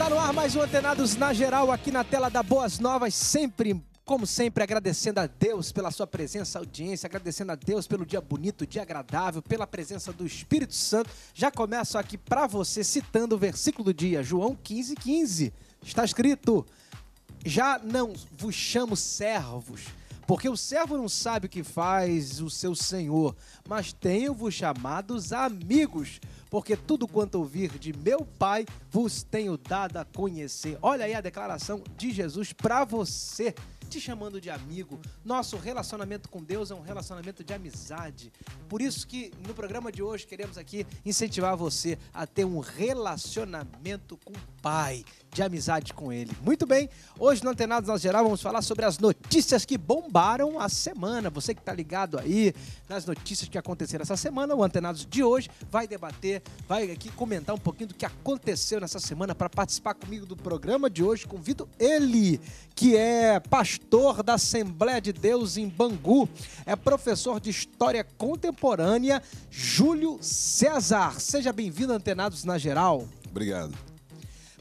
Tá no ar mais um Antenados na Geral aqui na tela da Boas Novas, sempre como sempre, agradecendo a Deus pela sua presença, audiência, agradecendo a Deus pelo dia bonito, dia agradável, pela presença do Espírito Santo. Já começo aqui para você citando o versículo do dia, João 15, 15. Está escrito: Já não vos chamo servos, porque o servo não sabe o que faz o seu senhor, mas tenho-vos chamados amigos porque tudo quanto ouvir de meu Pai vos tenho dado a conhecer. Olha aí a declaração de Jesus para você te chamando de amigo. Nosso relacionamento com Deus é um relacionamento de amizade. Por isso que no programa de hoje queremos aqui incentivar você a ter um relacionamento com o Pai de amizade com ele. Muito bem, hoje no Antenados na Geral vamos falar sobre as notícias que bombaram a semana. Você que está ligado aí nas notícias que aconteceram essa semana, o Antenados de hoje vai debater, vai aqui comentar um pouquinho do que aconteceu nessa semana para participar comigo do programa de hoje. Convido ele, que é pastor da Assembleia de Deus em Bangu, é professor de História Contemporânea, Júlio César. Seja bem-vindo, Antenados na Geral. Obrigado.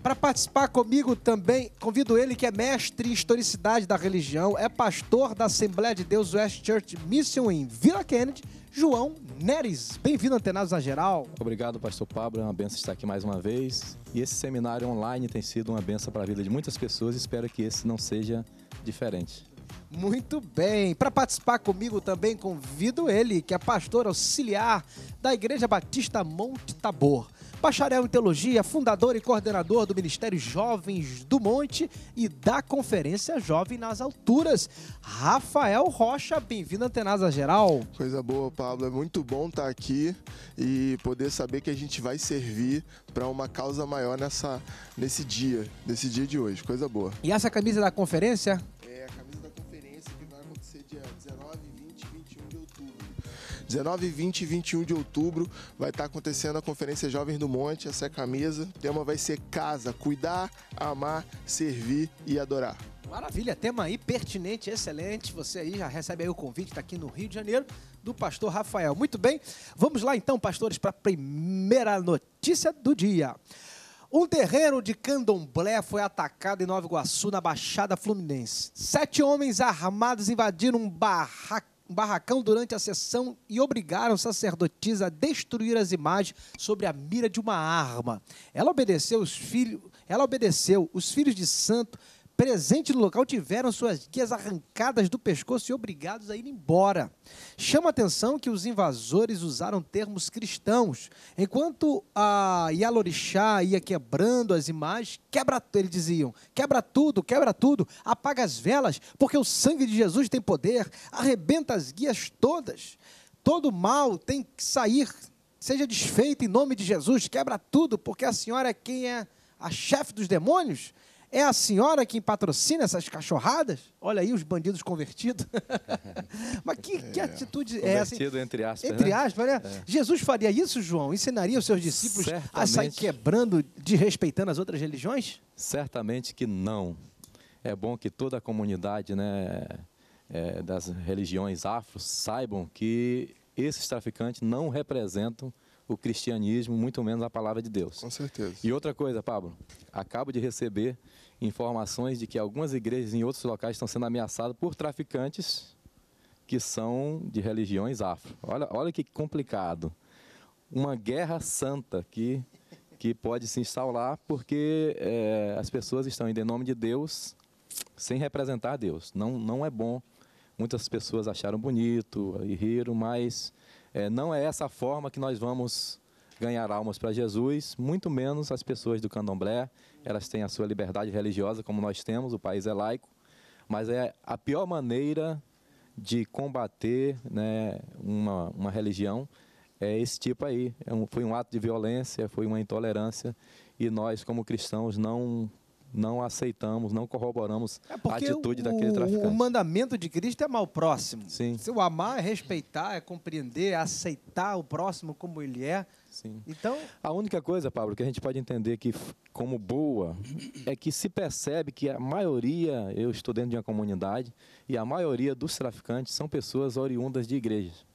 Para participar comigo também, convido ele que é mestre em historicidade da religião, é pastor da Assembleia de Deus West Church Mission em Vila Kennedy, João Neres. Bem-vindo, Antenados na Geral. Obrigado, pastor Pablo. É uma benção estar aqui mais uma vez. E esse seminário online tem sido uma benção para a vida de muitas pessoas. Espero que esse não seja diferente. Muito bem. Para participar comigo também, convido ele, que é pastor auxiliar da Igreja Batista Monte Tabor bacharel em teologia, fundador e coordenador do Ministério Jovens do Monte e da Conferência Jovem nas Alturas. Rafael Rocha, bem-vindo à Antenasa Geral. Coisa boa, Pablo. É muito bom estar tá aqui e poder saber que a gente vai servir para uma causa maior nessa, nesse dia, nesse dia de hoje. Coisa boa. E essa camisa é da conferência? É, a camisa 19, 20 e 21 de outubro vai estar tá acontecendo a Conferência Jovens do Monte, essa é a camisa. O tema vai ser casa, cuidar, amar, servir e adorar. Maravilha, tema aí pertinente, excelente. Você aí já recebe aí o convite, está aqui no Rio de Janeiro, do pastor Rafael. Muito bem, vamos lá então, pastores, para a primeira notícia do dia. Um terreiro de candomblé foi atacado em Nova Iguaçu, na Baixada Fluminense. Sete homens armados invadiram um barracão um barracão durante a sessão e obrigaram sacerdotisa a destruir as imagens sobre a mira de uma arma. Ela obedeceu os filhos, ela obedeceu. Os filhos de santo presente no local tiveram suas guias arrancadas do pescoço e obrigados a ir embora. Chama atenção que os invasores usaram termos cristãos, enquanto a Yalorixá ia quebrando as imagens, quebra, eles diziam, quebra tudo, quebra tudo, apaga as velas, porque o sangue de Jesus tem poder, arrebenta as guias todas. Todo mal tem que sair, seja desfeito em nome de Jesus, quebra tudo, porque a senhora é quem é a chefe dos demônios. É a senhora quem patrocina essas cachorradas? Olha aí os bandidos convertidos. Mas que, que é, atitude é, essa? Assim, entre aspas. Entre aspas, né? né? É. Jesus faria isso, João? Ensinaria os seus discípulos Certamente. a sair quebrando, desrespeitando as outras religiões? Certamente que não. É bom que toda a comunidade né, é, das religiões afro saibam que esses traficantes não representam o cristianismo, muito menos a palavra de Deus. Com certeza. E outra coisa, Pablo, acabo de receber informações de que algumas igrejas em outros locais estão sendo ameaçadas por traficantes que são de religiões afro. Olha, olha que complicado. Uma guerra santa que, que pode se instaurar porque é, as pessoas estão indo em nome de Deus sem representar Deus. Não, não é bom. Muitas pessoas acharam bonito e riram, mas é, não é essa forma que nós vamos ganhar almas para Jesus, muito menos as pessoas do candomblé. Elas têm a sua liberdade religiosa, como nós temos, o país é laico. Mas é a pior maneira de combater né, uma, uma religião é esse tipo aí. É um, foi um ato de violência, foi uma intolerância. E nós, como cristãos, não não aceitamos, não corroboramos é a atitude o, daquele traficante. O mandamento de Cristo é amar o próximo. Sim. Se o amar é respeitar, é compreender, é aceitar o próximo como ele é. Sim. Então, a única coisa, Pablo, que a gente pode entender que como boa é que se percebe que a maioria, eu estou dentro de uma comunidade e a maioria dos traficantes são pessoas oriundas de igrejas.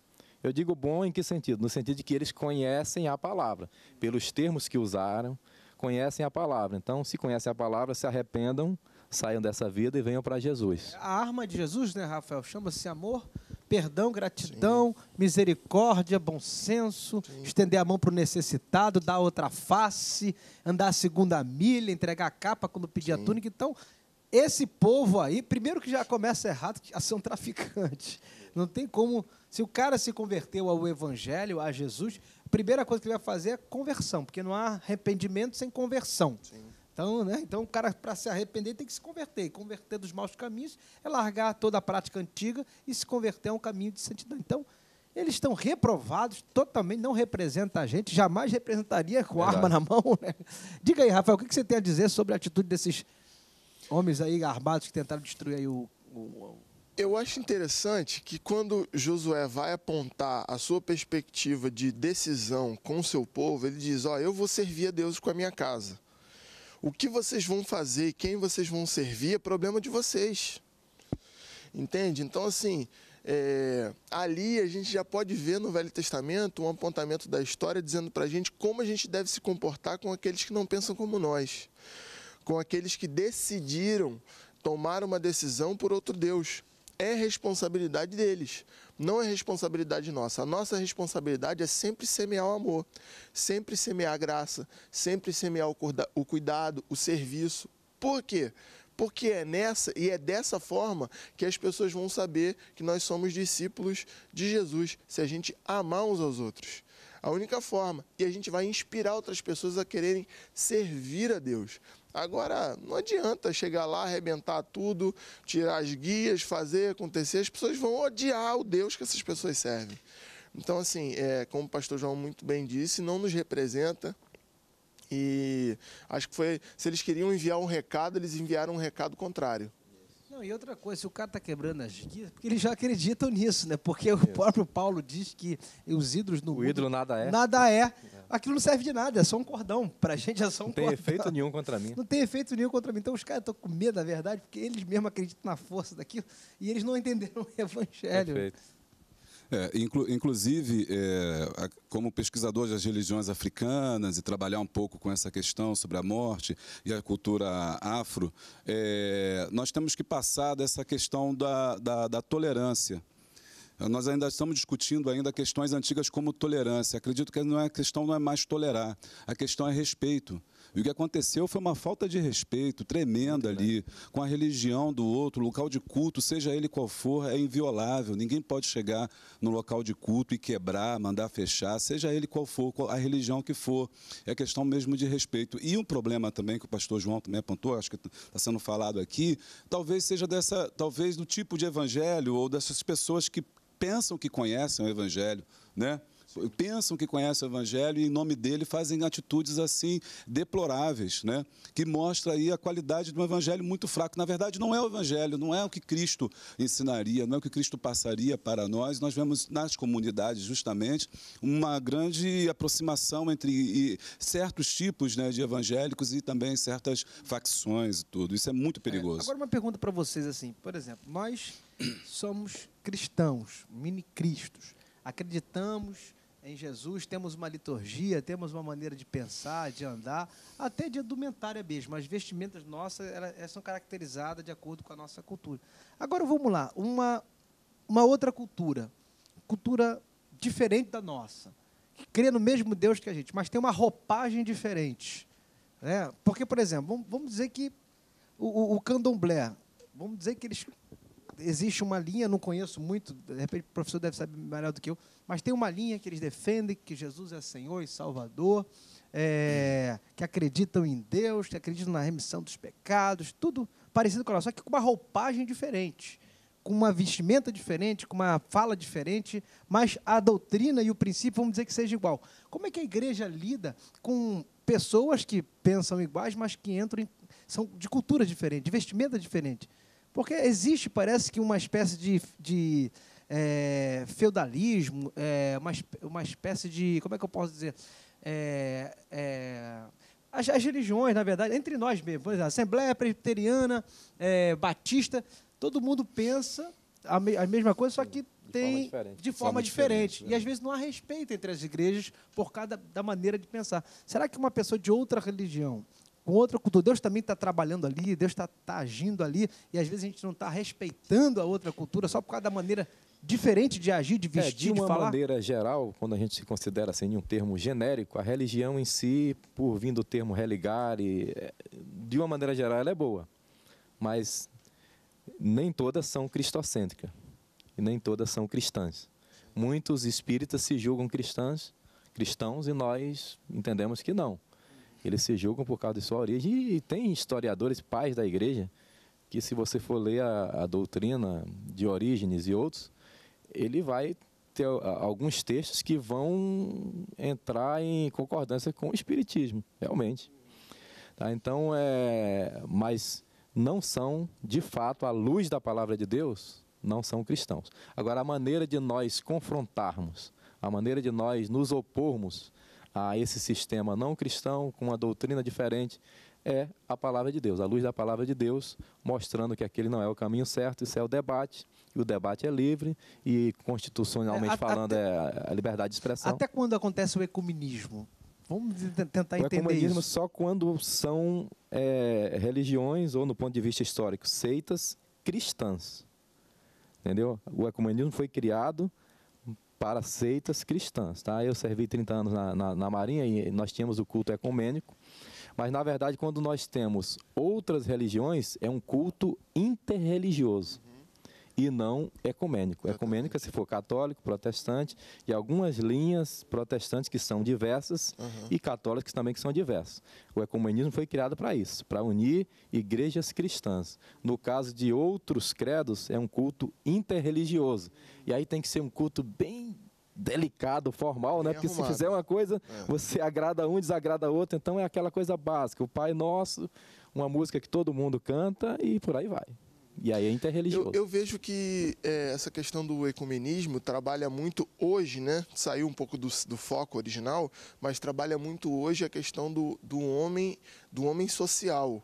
Eu digo bom em que sentido? No sentido de que eles conhecem a palavra, pelos termos que usaram, conhecem a palavra. Então, se conhecem a palavra, se arrependam, saiam dessa vida e venham para Jesus. A arma de Jesus, né, Rafael, chama-se amor, perdão, gratidão, Sim. misericórdia, bom senso, Sim. estender a mão para o necessitado, dar outra face, andar a segunda milha, entregar a capa quando pedir Sim. a túnica. Então, esse povo aí, primeiro que já começa errado a ser um traficante. Não tem como. Se o cara se converteu ao Evangelho, a Jesus, primeira coisa que ele vai fazer é conversão, porque não há arrependimento sem conversão. Sim. Então, né? então, o cara, para se arrepender, tem que se converter. Converter dos maus caminhos é largar toda a prática antiga e se converter a um caminho de santidade. Então, eles estão reprovados, totalmente não representa a gente, jamais representaria com Verdade. arma na mão. Né? Diga aí, Rafael, o que você tem a dizer sobre a atitude desses homens aí armados que tentaram destruir o, o, eu acho interessante que quando Josué vai apontar a sua perspectiva de decisão com o seu povo, ele diz: Ó, oh, eu vou servir a Deus com a minha casa. O que vocês vão fazer e quem vocês vão servir é problema de vocês. Entende? Então, assim, é, ali a gente já pode ver no Velho Testamento um apontamento da história dizendo para a gente como a gente deve se comportar com aqueles que não pensam como nós, com aqueles que decidiram tomar uma decisão por outro Deus é responsabilidade deles, não é responsabilidade nossa. A nossa responsabilidade é sempre semear o amor, sempre semear a graça, sempre semear o cuidado, o serviço. Por quê? Porque é nessa e é dessa forma que as pessoas vão saber que nós somos discípulos de Jesus, se a gente amar uns aos outros. A única forma. E a gente vai inspirar outras pessoas a quererem servir a Deus, Agora, não adianta chegar lá, arrebentar tudo, tirar as guias, fazer acontecer. As pessoas vão odiar o Deus que essas pessoas servem. Então, assim, é, como o pastor João muito bem disse, não nos representa. E acho que foi. Se eles queriam enviar um recado, eles enviaram um recado contrário. Não, e outra coisa, se o cara está quebrando as guias, porque eles já acreditam nisso, né? Porque Isso. o próprio Paulo diz que os ídolos no. O mundo, ídolo nada é. Nada é. Aquilo não serve de nada, é só um cordão. Para a gente é só um não cordão. Não tem efeito nenhum contra mim. Não tem efeito nenhum contra mim. Então os caras estão com medo, na verdade, porque eles mesmos acreditam na força daquilo e eles não entenderam o evangelho. Perfeito. É, inclu inclusive, é, como pesquisador das religiões africanas e trabalhar um pouco com essa questão sobre a morte e a cultura afro, é, nós temos que passar dessa questão da, da, da tolerância nós ainda estamos discutindo ainda questões antigas como tolerância. Acredito que não é, a questão não é mais tolerar, a questão é respeito. E o que aconteceu foi uma falta de respeito tremenda ali com a religião do outro, local de culto, seja ele qual for, é inviolável. Ninguém pode chegar no local de culto e quebrar, mandar fechar, seja ele qual for, a religião que for. É questão mesmo de respeito. E um problema também que o pastor João também apontou, acho que está sendo falado aqui, talvez seja dessa, talvez do tipo de evangelho ou dessas pessoas que pensam que conhecem o evangelho, né? pensam que conhecem o Evangelho e, em nome dele, fazem atitudes assim deploráveis, né? que mostra aí a qualidade de um Evangelho muito fraco. Na verdade, não é o Evangelho, não é o que Cristo ensinaria, não é o que Cristo passaria para nós. Nós vemos nas comunidades, justamente, uma grande aproximação entre certos tipos né, de evangélicos e também certas facções e tudo. Isso é muito é, perigoso. É, agora, uma pergunta para vocês, assim, por exemplo, nós somos cristãos, mini-cristos. Acreditamos em Jesus, temos uma liturgia, temos uma maneira de pensar, de andar, até de indumentária mesmo. As vestimentas nossas elas, são caracterizadas de acordo com a nossa cultura. Agora vamos lá, uma, uma outra cultura, cultura diferente da nossa, que crê no mesmo Deus que a gente, mas tem uma roupagem diferente. Né? Porque, por exemplo, vamos dizer que o, o, o candomblé, vamos dizer que eles existe uma linha, não conheço muito, de repente o professor deve saber melhor do que eu, mas tem uma linha que eles defendem que Jesus é Senhor e Salvador, é, que acreditam em Deus, que acreditam na remissão dos pecados, tudo parecido com ela, só que com uma roupagem diferente, com uma vestimenta diferente, com uma fala diferente, mas a doutrina e o princípio vamos dizer que seja igual. Como é que a igreja lida com pessoas que pensam iguais, mas que entram em, são de culturas diferentes, de vestimenta diferente? Porque existe, parece que uma espécie de, de é, feudalismo, é, uma, uma espécie de. Como é que eu posso dizer? É, é, as, as, religiões, na verdade, entre nós mesmos, por exemplo, Assembleia Presbiteriana, é, Batista, todo mundo pensa a, me, a mesma coisa, só que de tem forma de forma, diferente. diferente. E né? às vezes não há respeito entre as igrejas por causa da, da maneira de pensar. Será que uma pessoa de outra religião com outra cultura. Deus também está trabalhando ali, Deus está tá agindo ali, e às vezes a gente não está respeitando a outra cultura só por causa da maneira diferente de agir, de vestir, é, de, uma de falar. maneira geral, quando a gente se considera assim um termo genérico, a religião em si, por vindo do termo religare, é, de uma maneira geral ela é boa, mas nem todas são cristocêntricas e nem todas são cristãs. Muitos espíritas se julgam cristãs, cristãos e nós entendemos que não eles se julgam por causa de sua origem. E, tem historiadores, pais da igreja, que se você for ler a, a doutrina de Orígenes e outros, ele vai ter alguns textos que vão entrar em concordância com o espiritismo, realmente. Tá? Então, é, mas não são, de fato, à luz da palavra de Deus, não são cristãos. Agora, a maneira de nós confrontarmos, a maneira de nós nos opormos a esse sistema não cristão, com uma doutrina diferente, é a palavra de Deus, a luz da palavra de Deus, mostrando que aquele não é o caminho certo, isso é o debate, e o debate é livre, e constitucionalmente é, até, falando é a liberdade de expressão. Até quando acontece o ecumenismo? Vamos tentar entender o ecumenismo isso. só quando são é, religiões, ou no ponto de vista histórico, seitas cristãs. Entendeu? O ecumenismo foi criado para seitas cristãs. Tá? Eu servi 30 anos na, na, na Marinha e nós tínhamos o culto ecumênico. Mas, na verdade, quando nós temos outras religiões, é um culto interreligioso e não ecumênico. Ecumênico é se for católico, protestante e algumas linhas protestantes que são diversas uhum. e católicas também que são diversas. O ecumenismo foi criado para isso, para unir igrejas cristãs. No caso de outros credos, é um culto interreligioso. E aí tem que ser um culto bem delicado, formal, né? Bem né? Porque arrumado. se fizer uma coisa, é. você agrada um, desagrada outro. Então é aquela coisa básica. O Pai Nosso, uma música que todo mundo canta e por aí vai. E aí é interreligioso. Eu, eu vejo que é, essa questão do ecumenismo trabalha muito hoje, né? Saiu um pouco do, do foco original, mas trabalha muito hoje a questão do, do homem, do homem social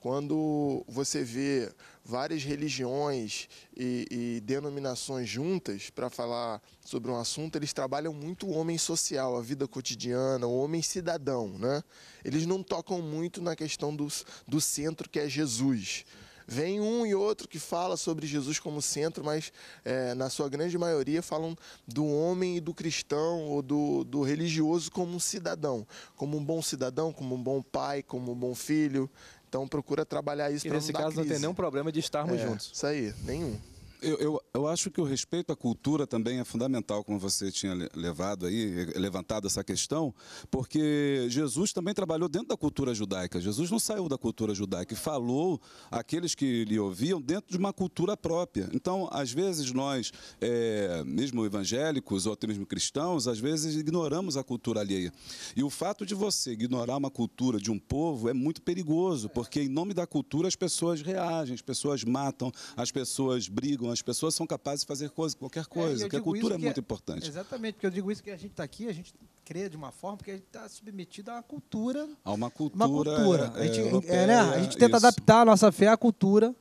quando você vê várias religiões e, e denominações juntas para falar sobre um assunto, eles trabalham muito o homem social, a vida cotidiana, o homem cidadão. Né? Eles não tocam muito na questão dos do centro que é Jesus. Vem um e outro que fala sobre Jesus como centro, mas é, na sua grande maioria falam do homem e do cristão ou do, do religioso como um cidadão, como um bom cidadão, como um bom pai, como um bom filho. Então procura trabalhar isso para não E nesse caso crise. não tem nenhum problema de estarmos é, juntos. Isso aí, nenhum. Eu, eu, eu acho que o respeito à cultura também é fundamental, como você tinha levado aí, levantado essa questão, porque Jesus também trabalhou dentro da cultura judaica. Jesus não saiu da cultura judaica e falou àqueles que lhe ouviam dentro de uma cultura própria. Então, às vezes nós, é, mesmo evangélicos ou até mesmo cristãos, às vezes ignoramos a cultura alheia. E o fato de você ignorar uma cultura de um povo é muito perigoso, porque em nome da cultura as pessoas reagem, as pessoas matam, as pessoas brigam, as pessoas são são capazes de fazer coisa, qualquer é, coisa, é, porque a cultura é muito é- importante. Exatamente, porque eu digo isso que a gente está aqui, a gente crê de uma forma, porque a gente está submetido a uma cultura. A uma cultura. Uma cultura. É, a, gente, é, né? a gente tenta isso. adaptar a nossa fé à cultura.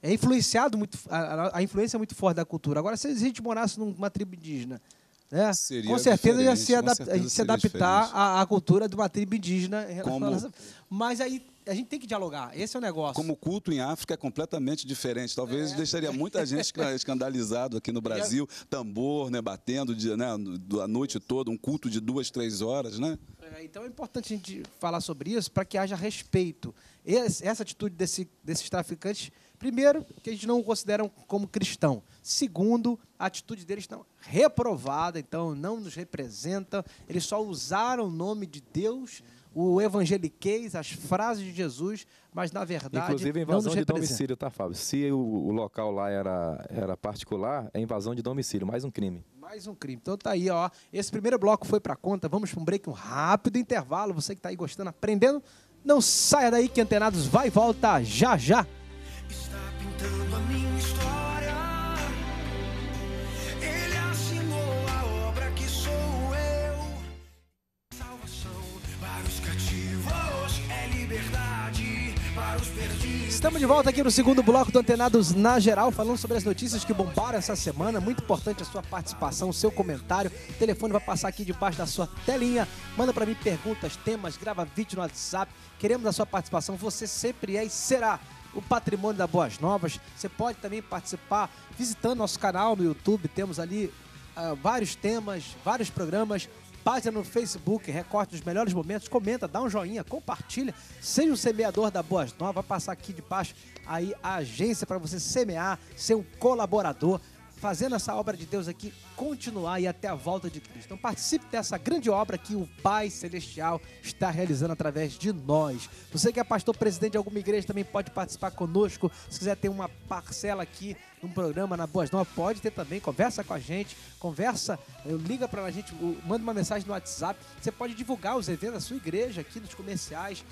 É influenciado muito, a, a influência é muito forte da cultura. Agora, se a gente morasse numa tribo indígena, né? com certeza ia se adaptar, a gente se adaptar à, à, cultura de uma tribo indígena. Como... Mas aí a gente tem que dialogar, esse é o negócio. Como o culto em África é completamente diferente, talvez é. deixaria muita gente escandalizado aqui no Brasil, tambor, né, batendo de, né, a noite toda, um culto de duas, três horas, né? É, então é importante a gente falar sobre isso para que haja respeito. Esse, essa atitude desse, desses traficantes, primeiro, que a gente não o consideram como cristão. Segundo, a atitude deles está reprovada, então não nos representa. Eles só usaram o nome de Deus o evangeliqueis as frases de Jesus, mas na verdade. Inclusive, a invasão de domicílio, tá, Fábio? Se o, o, local lá era, era particular, é invasão de domicílio, mais um crime. Mais um crime. Então tá aí, ó. Esse primeiro bloco foi para conta. Vamos para um break, um rápido intervalo. Você que está aí gostando, aprendendo, não saia daí que Antenados vai e volta já já. Está Estamos de volta aqui no segundo bloco do Antenados na Geral, falando sobre as notícias que bombaram essa semana. Muito importante a sua participação, o seu comentário. O telefone vai passar aqui debaixo da sua telinha. Manda para mim perguntas, temas, grava vídeo no WhatsApp. Queremos a sua participação. Você sempre é e será o patrimônio da Boas Novas. Você pode também participar visitando nosso canal no YouTube. Temos ali uh, vários temas, vários programas página no Facebook, recorte os melhores momentos, comenta, dá um joinha, compartilha, seja um semeador da Boas Novas, passar aqui de baixo aí a agência para você semear, ser um colaborador fazendo essa obra de Deus aqui continuar e até a volta de Cristo. Então participe dessa grande obra que o Pai Celestial está realizando através de nós. Você que é pastor presidente de alguma igreja também pode participar conosco. Se quiser ter uma parcela aqui num programa na Boas Novas, pode ter também. Conversa com a gente, conversa, eh, liga para a gente, manda uma mensagem no WhatsApp. Você pode divulgar os eventos da sua igreja aqui nos comerciais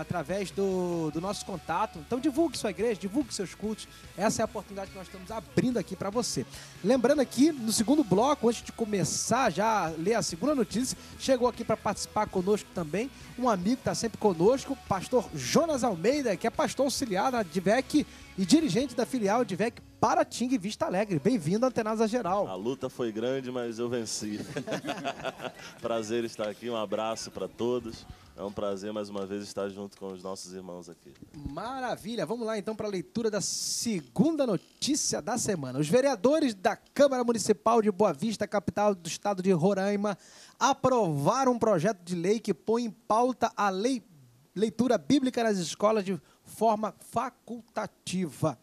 através do, do nosso contato. Então divulgue sua igreja, divulgue seus cultos. Essa é a oportunidade que nós estamos abrindo aqui para você. Lembrando aqui, no segundo bloco, antes de começar já a ler a segunda notícia, chegou aqui para participar conosco também um amigo que está sempre conosco, pastor Jonas Almeida, que é pastor auxiliar da DIVEC e dirigente da filial DIVEC Paratinga e Vista Alegre. Bem-vindo, Antenas a Geral. A luta foi grande, mas eu venci. Prazer estar aqui, um abraço para todos. É um prazer mais uma vez estar junto com os nossos irmãos aqui. Maravilha! Vamos lá então para a leitura da segunda notícia da semana. Os vereadores da Câmara Municipal de Boa Vista, capital do estado de Roraima, aprovaram um projeto de lei que põe em pauta a lei, leitura bíblica nas escolas de forma facultativa.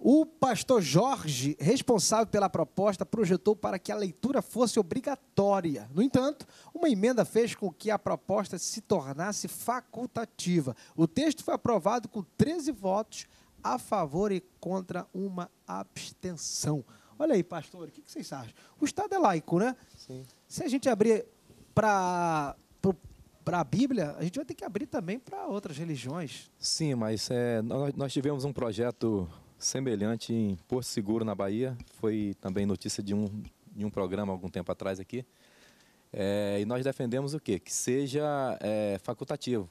O pastor Jorge, responsável pela proposta, projetou para que a leitura fosse obrigatória. No entanto, uma emenda fez com que a proposta se tornasse facultativa. O texto foi aprovado com 13 votos a favor e contra uma abstenção. Olha aí, pastor, o que vocês acham? O Estado é laico, né? Sim. Se a gente abrir para para a Bíblia, a gente vai ter que abrir também para outras religiões. Sim, mas é, nós, nós tivemos um projeto semelhante em Porto Seguro, na Bahia. Foi também notícia de um, de um programa algum tempo atrás aqui. É, e nós defendemos o quê? Que seja é, facultativo.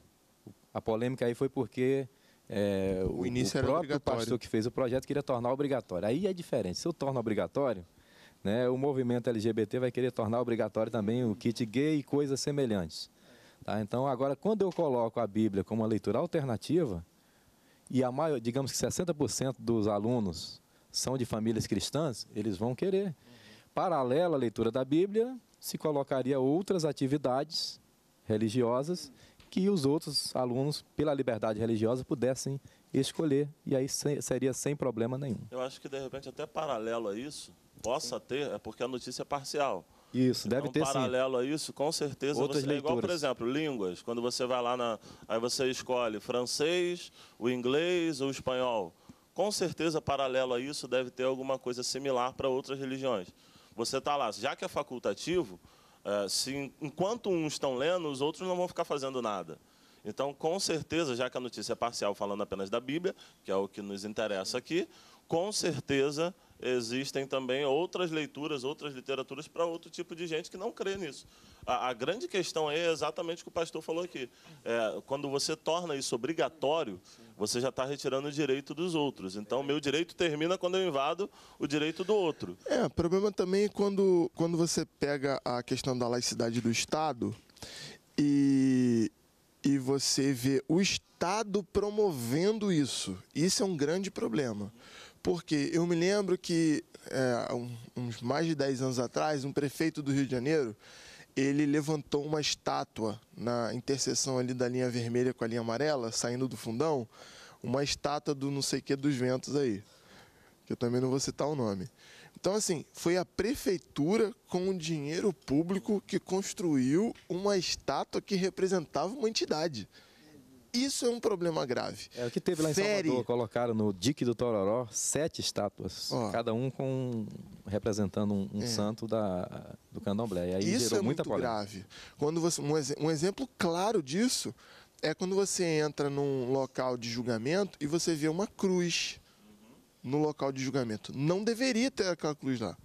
A polêmica aí foi porque é, o, início o próprio pastor que fez o projeto queria tornar obrigatório. Aí é diferente. Se eu torno obrigatório, né, o movimento LGBT vai querer tornar obrigatório também o kit gay e coisas semelhantes. Tá? Então, agora, quando eu coloco a Bíblia como uma leitura alternativa, e a maior, digamos que 60% dos alunos são de famílias cristãs, eles vão querer. Paralela à leitura da Bíblia, se colocaria outras atividades religiosas que os outros alunos, pela liberdade religiosa, pudessem escolher e aí seria sem problema nenhum. Eu acho que de repente até paralelo a isso possa ter, é porque a notícia é parcial. Isso, deve então, ter paralelo a isso, com certeza Outras você, é igual, por exemplo, línguas. Quando você vai lá na, aí você escolhe francês, o inglês ou o espanhol. Com certeza paralelo a isso deve ter alguma coisa similar para outras religiões. Você está lá, já que é facultativo, é, se enquanto uns estão lendo, os outros não vão ficar fazendo nada. Então, com certeza, já que a notícia é parcial, falando apenas da Bíblia, que é o que nos interessa aqui, com certeza existem também outras leituras, outras literaturas para outro tipo de gente que não crê nisso. A, a grande questão é exatamente o que o pastor falou aqui. É, quando você torna isso obrigatório, você já está retirando o direito dos outros. Então, meu direito termina quando eu invado o direito do outro. É, o problema também é quando, quando você pega a questão da laicidade do Estado e, e você vê o Estado promovendo isso. Isso é um grande problema. Uhum porque eu me lembro que, é, uns mais de 10 anos atrás, um prefeito do Rio de Janeiro, ele levantou uma estátua na interseção ali da linha vermelha com a linha amarela, saindo do fundão, uma estátua do não sei que dos ventos aí, que eu também não vou citar o nome. Então, assim, foi a prefeitura com o dinheiro público que construiu uma estátua que representava uma entidade. Isso é um problema grave. É o que teve lá em Fere... Salvador, colocaram no Dique do Tororó sete estátuas, Ó. cada um com representando um, um é. santo da, do candomblé. E aí Isso gerou é muito grave. Quando você, um, um exemplo claro disso é quando você entra num local de julgamento e você vê uma cruz no local de julgamento. Não deveria ter aquela cruz lá.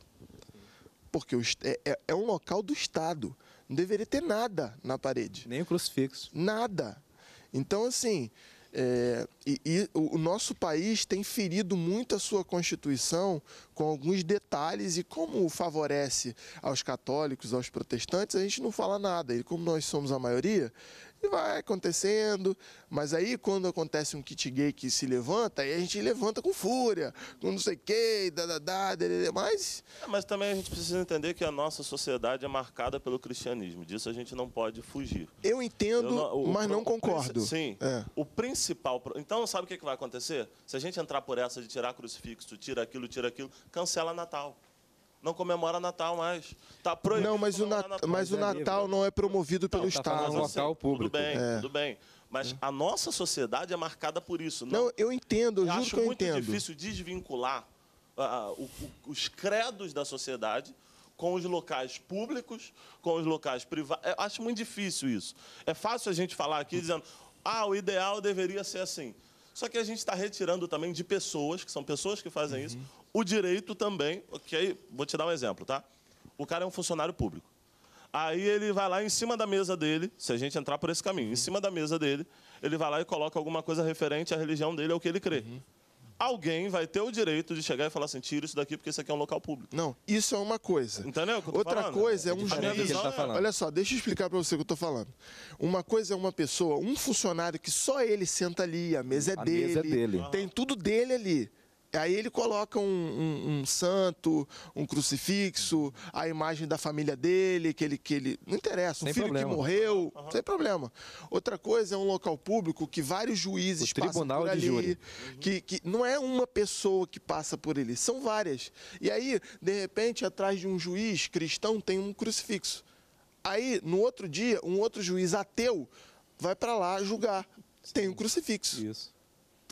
Porque é, é, é um local do Estado. Não deveria ter nada na parede. Nem o crucifixo. Nada. Então, assim, é, e, e, o nosso país tem ferido muito a sua Constituição com alguns detalhes e como favorece aos católicos, aos protestantes, a gente não fala nada. E como nós somos a maioria, e vai acontecendo, mas aí quando acontece um kit gay que se levanta, aí a gente levanta com fúria, com não sei o que, dadadá, da, mas... É, mas também a gente precisa entender que a nossa sociedade é marcada pelo cristianismo, disso a gente não pode fugir. Eu entendo, Eu não, o, mas o, não o, concordo. Sim, é. o principal... Então sabe o que vai acontecer? Se a gente entrar por essa de tirar crucifixo, tira aquilo, tira aquilo, cancela Natal não comemora Natal mais. Tá proibido. Não, mas o, Nat Natal, mas o Natal não é promovido pelo tá Estado. Local público. Tudo bem, é. tudo bem. Mas é. a nossa sociedade é marcada por isso. Não, não eu entendo, eu juro acho que eu muito entendo. difícil desvincular uh, o, os credos da sociedade com os locais públicos, com os locais privados. Eu acho muito difícil isso. É fácil a gente falar aqui dizendo, ah, o ideal deveria ser assim. Só que a gente está retirando também de pessoas, que são pessoas que fazem uhum. isso, o direito também. Ok, vou te dar um exemplo, tá? O cara é um funcionário público. Aí ele vai lá em cima da mesa dele, se a gente entrar por esse caminho, uhum. em cima da mesa dele, ele vai lá e coloca alguma coisa referente à religião dele, ao é que ele crê. Uhum alguém vai ter o direito de chegar e falar assim, tira isso daqui porque isso aqui é um local público. Não, isso é uma coisa. Entendeu? Outra falando? coisa é, é um juiz. Tá Olha só, deixa eu explicar para você o que eu tô falando. Uma coisa é uma pessoa, um funcionário que só ele senta ali, a mesa é, a dele, mesa é dele, tem tudo dele ali. Aí ele coloca um, um, um, santo, um crucifixo, a imagem da família dele, que ele. Que ele não interessa, um filho problema. que morreu, uhum. sem problema. Outra coisa é um local público que vários juízes o passam por ali. Júri. Que, que não é uma pessoa que passa por ele, são várias. E aí, de repente, atrás de um juiz cristão tem um crucifixo. Aí, no outro dia, um outro juiz ateu vai para lá julgar. Sim. Tem um crucifixo. Isso.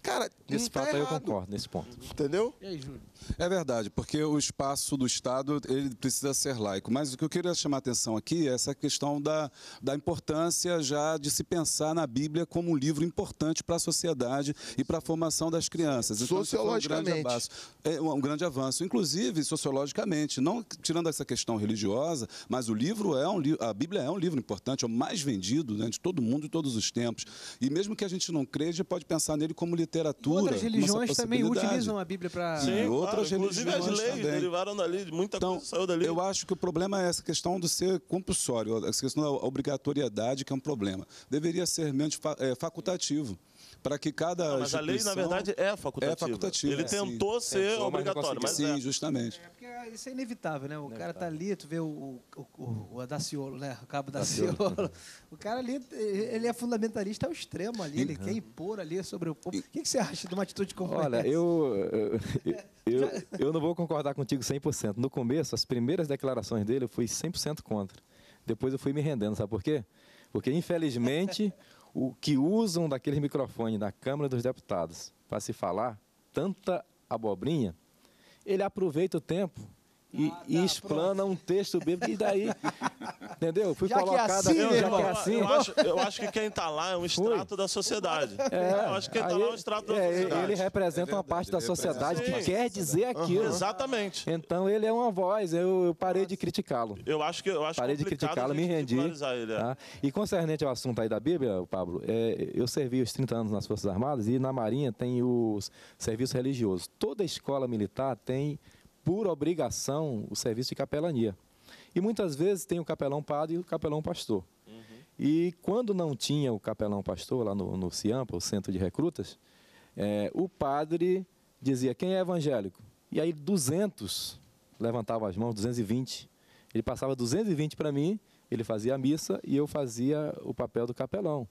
Cara, nesse não tá errado. eu concordo, nesse ponto. Entendeu? E aí, Júlio? É verdade, porque o espaço do Estado ele precisa ser laico. Mas o que eu queria chamar a atenção aqui é essa questão da, da importância já de se pensar na Bíblia como um livro importante para a sociedade e para a formação das crianças. Então, sociologicamente. Um grande, é um grande avanço, inclusive sociologicamente, não tirando essa questão religiosa, mas o livro é um a Bíblia é um livro importante, é o mais vendido né, de todo mundo e todos os tempos. E mesmo que a gente não creja, pode pensar nele como literatura. E outras religiões também utilizam a Bíblia para outras religiões Inclusive as leis também. derivaram dali, muita então, coisa saiu dali. Eu acho que o problema é essa questão do ser compulsório, essa questão da obrigatoriedade que é um problema. Deveria ser menos é, facultativo para que cada. Não, mas a lei, na verdade, é facultativa. É facultativa. Ele é, tentou sim. ser é obrigatório, mas. mas é. sim, é. justamente. É, porque isso é inevitável, né? O inevitável. cara tá ali, tu vê o, o, o, o Adaciolo, né? O cabo Daciolo. Daciolo. o cara ali, ele é fundamentalista ao extremo ali, ele uhum. quer impor ali sobre o povo. O que, que você acha de uma atitude como Olha, essa? eu. Eu, eu não vou concordar contigo 100%. No começo, as primeiras declarações dele, eu fui 100% contra. Depois eu fui me rendendo, sabe por quê? Porque, infelizmente, o que usam daquele microfone da Câmara dos Deputados para se falar tanta abobrinha, ele aproveita o tempo e, e explana um texto bíblico. E daí, entendeu? Fui é colocado assim, eu, é assim. Eu acho, eu acho que quem está lá é um extrato Fui. da sociedade. É, eu acho que quem está lá é um extrato é, é da sociedade. Ele representa uma parte da sociedade que quer dizer aquilo. Exatamente. Então ele é uma voz. Eu, eu parei de criticá-lo. Eu acho que eu acho Parei de criticá-lo, me rendi. Ele, é. tá? E concernente ao assunto aí da Bíblia, Pablo, eu servi os 30 anos nas Forças Armadas e na Marinha tem os serviço religioso. Toda escola militar tem por obrigação, o serviço de capelania. E muitas vezes tem o capelão padre e o capelão pastor. Uhum. E quando não tinha o capelão pastor lá no, no CIAMPA, o Centro de Recrutas, é, o padre dizia, quem é evangélico? E aí 200 levantavam as mãos, 220. Ele passava 220 para mim, ele fazia a missa e eu fazia o papel do capelão.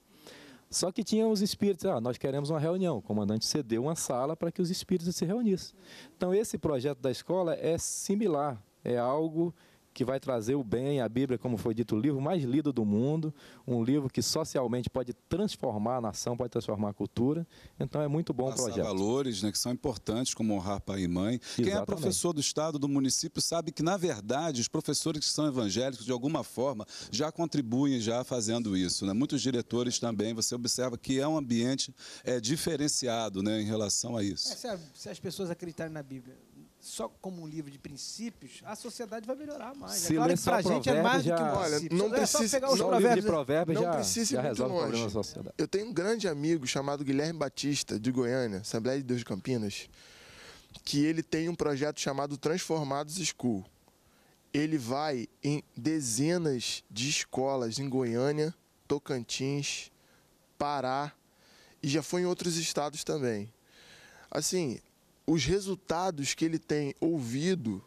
Só que tinha os espíritos, ah, nós queremos uma reunião. O comandante cedeu uma sala para que os espíritos se reunissem. Então, esse projeto da escola é similar, é algo que vai trazer o bem, a Bíblia, como foi dito, o livro mais lido do mundo, um livro que socialmente pode transformar a nação, pode transformar a cultura. Então é muito bom Passar o projeto. valores né, que são importantes, como honrar pai e mãe. Exatamente. Quem é professor do Estado, do município, sabe que, na verdade, os professores que são evangélicos, de alguma forma, já contribuem já fazendo isso. Né? Muitos diretores também, você observa que é um ambiente é, diferenciado né, em relação a isso. É, se, a, se as pessoas acreditarem na Bíblia, só como um livro de princípios, a sociedade vai melhorar mais. Se é claro que pra gente é mais já... do que um Olha, não é precisa pegar os só de provérbios não já, precisa já resolve longe. o sociedade. Eu tenho um grande amigo chamado Guilherme Batista, de Goiânia, Assembleia de Deus de Campinas, que ele tem um projeto chamado Transformados School. Ele vai em dezenas de escolas em Goiânia, Tocantins, Pará e já foi em outros estados também. Assim, os resultados que ele tem ouvido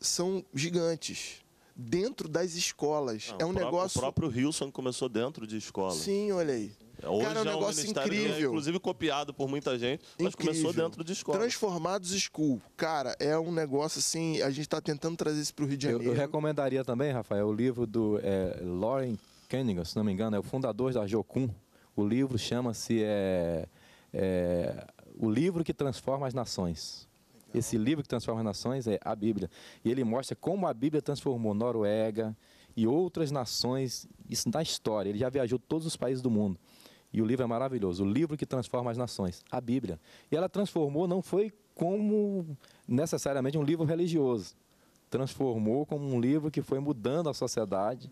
são gigantes. Dentro das escolas. Não, ah, é um o negócio. O próprio Wilson começou dentro de escola. Sim, olha aí. É, hoje Cara, é um é negócio né, incrível. inclusive copiado por muita gente, mas incrível. começou dentro de escola. Transformados School. Cara, é um negócio assim, a gente está tentando trazer isso para o Rio de Janeiro. Eu, eu, recomendaria também, Rafael, o livro do é, Lauren Kenningham, se não me engano, é o fundador da Jocum. O livro chama-se é, é, o livro que transforma as nações. Legal. Esse livro que transforma as nações é a Bíblia. E ele mostra como a Bíblia transformou Noruega e outras nações, isso na história. Ele já viajou todos os países do mundo. E o livro é maravilhoso, o livro que transforma as nações, a Bíblia. E ela transformou, não foi como necessariamente um livro religioso. Transformou como um livro que foi mudando a sociedade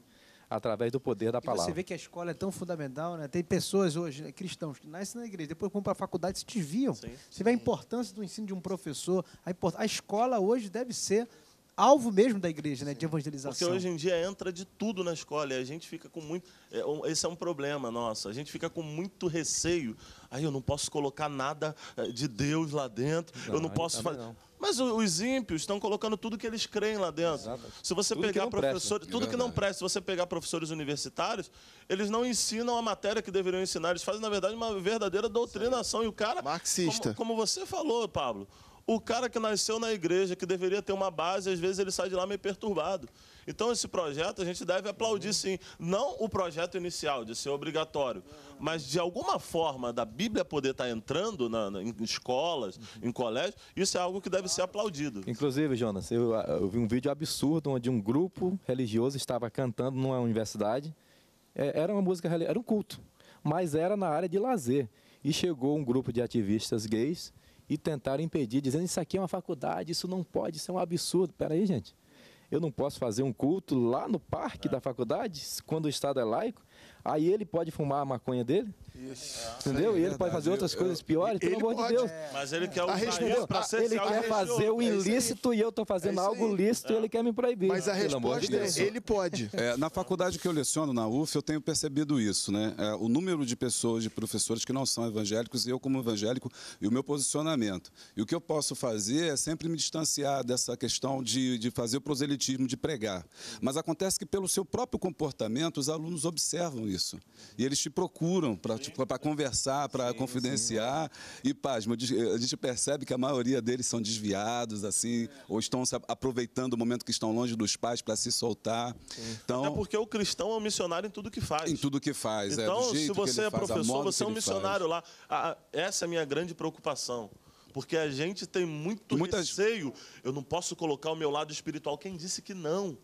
através do poder da e palavra. Você vê que a escola é tão fundamental, né? Tem pessoas hoje, né, cristãos, que nascem na igreja, depois vão para a faculdade se desviam. Sim, você sim. vê a importância do ensino de um professor. A, import... a escola hoje deve ser alvo mesmo da igreja, né, de evangelização. Porque hoje em dia entra de tudo na escola e a gente fica com muito. É, esse é um problema nosso. A gente fica com muito receio. Aí eu não posso colocar nada é, de Deus lá dentro. Não, eu não posso fazer. Mas os ímpios estão colocando tudo que eles creem lá dentro. Exato. Se você tudo pegar professores, tudo que não presta, se você pegar professores universitários, eles não ensinam a matéria que deveriam ensinar, eles fazem na verdade uma verdadeira doutrinação e o cara marxista. Como, como você falou, Pablo, o cara que nasceu na igreja, que deveria ter uma base, às vezes ele sai de lá meio perturbado. Então, esse projeto a gente deve aplaudir, sim. Não o projeto inicial de ser obrigatório, mas de alguma forma da Bíblia poder estar tá entrando na, na, em escolas, em colégios, isso é algo que deve ser aplaudido. Inclusive, Jonas, eu, ah, eu vi um vídeo absurdo onde um grupo religioso estava cantando numa universidade. É, era uma música, era um culto, mas era na área de lazer. E chegou um grupo de ativistas gays e tentaram impedir, dizendo isso aqui é uma faculdade, isso não pode, isso é um absurdo. Peraí, gente eu não posso fazer um culto lá no parque da é. faculdade, quando o Estado é laico? Aí ele pode fumar a maconha dele? Isso. Entendeu? É, e ele pode fazer outras eu, coisas eu, piores, pelo amor pode, de Deus. É. Mas ele quer tá usar isso ser Ele quer fazer é o ilícito e eu estou fazendo é algo lícito e ele é. quer me proibir. Mas a resposta é, ele pode. na faculdade que eu leciono, na UF, eu tenho percebido isso, né? o número de pessoas, de professores que não são evangélicos, e eu como evangélico, e o meu posicionamento. E o que eu posso fazer é sempre me distanciar dessa questão de, de fazer o proselitismo, de pregar. Mas acontece que pelo seu próprio comportamento, os alunos observam isso. E eles te procuram para para tipo, conversar, para confidenciar. Sim. E, pasmo, eh, a gente percebe que a maioria deles são desviados, assim, é. ou estão aproveitando o momento que estão longe dos pais para se soltar. Então, Até porque o cristão é um missionário em tudo que faz. Em tudo que faz, é, então, é, se você é faz, professor, você é um missionário faz. lá. essa é a minha grande preocupação. Porque a gente tem muito Muitas... receio. Eu não posso colocar o meu lado espiritual. Quem disse que não?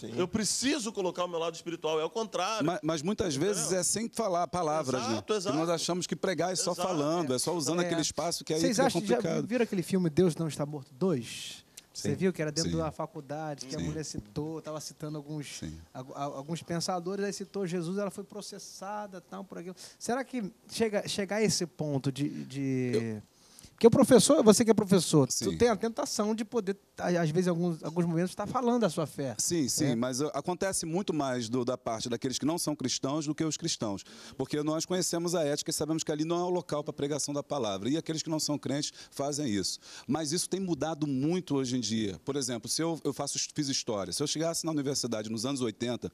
Sim. Eu preciso colocar o meu lado espiritual, é o contrário. Mas, mas muitas vezes é sem falar palavras, exato, né? Exato. nós achamos que pregar é só exato. falando, é. é só usando é. aquele espaço que aí Vocês é acham, complicado. Já viram aquele filme Deus Não Está Morto 2? Você viu que era dentro Sim. da faculdade, que Sim. a mulher citou, estava citando alguns, a, a, alguns pensadores, aí citou Jesus, ela foi processada, tal, por aquilo. Será que chega, chegar a esse ponto de... de... Eu porque o professor, você que é professor, sim. tu tem a tentação de poder, às vezes, em alguns, alguns momentos, estar tá falando da sua fé. Sim, né? sim, é? mas ah, acontece muito mais do, da parte daqueles que não são cristãos do que os cristãos. Porque nós conhecemos a ética e sabemos que ali não é o local para pregação da palavra. E aqueles que não são crentes fazem isso. Mas isso tem mudado muito hoje em dia. Por exemplo, se eu, eu faço, fiz história, se eu chegasse na universidade nos anos 80,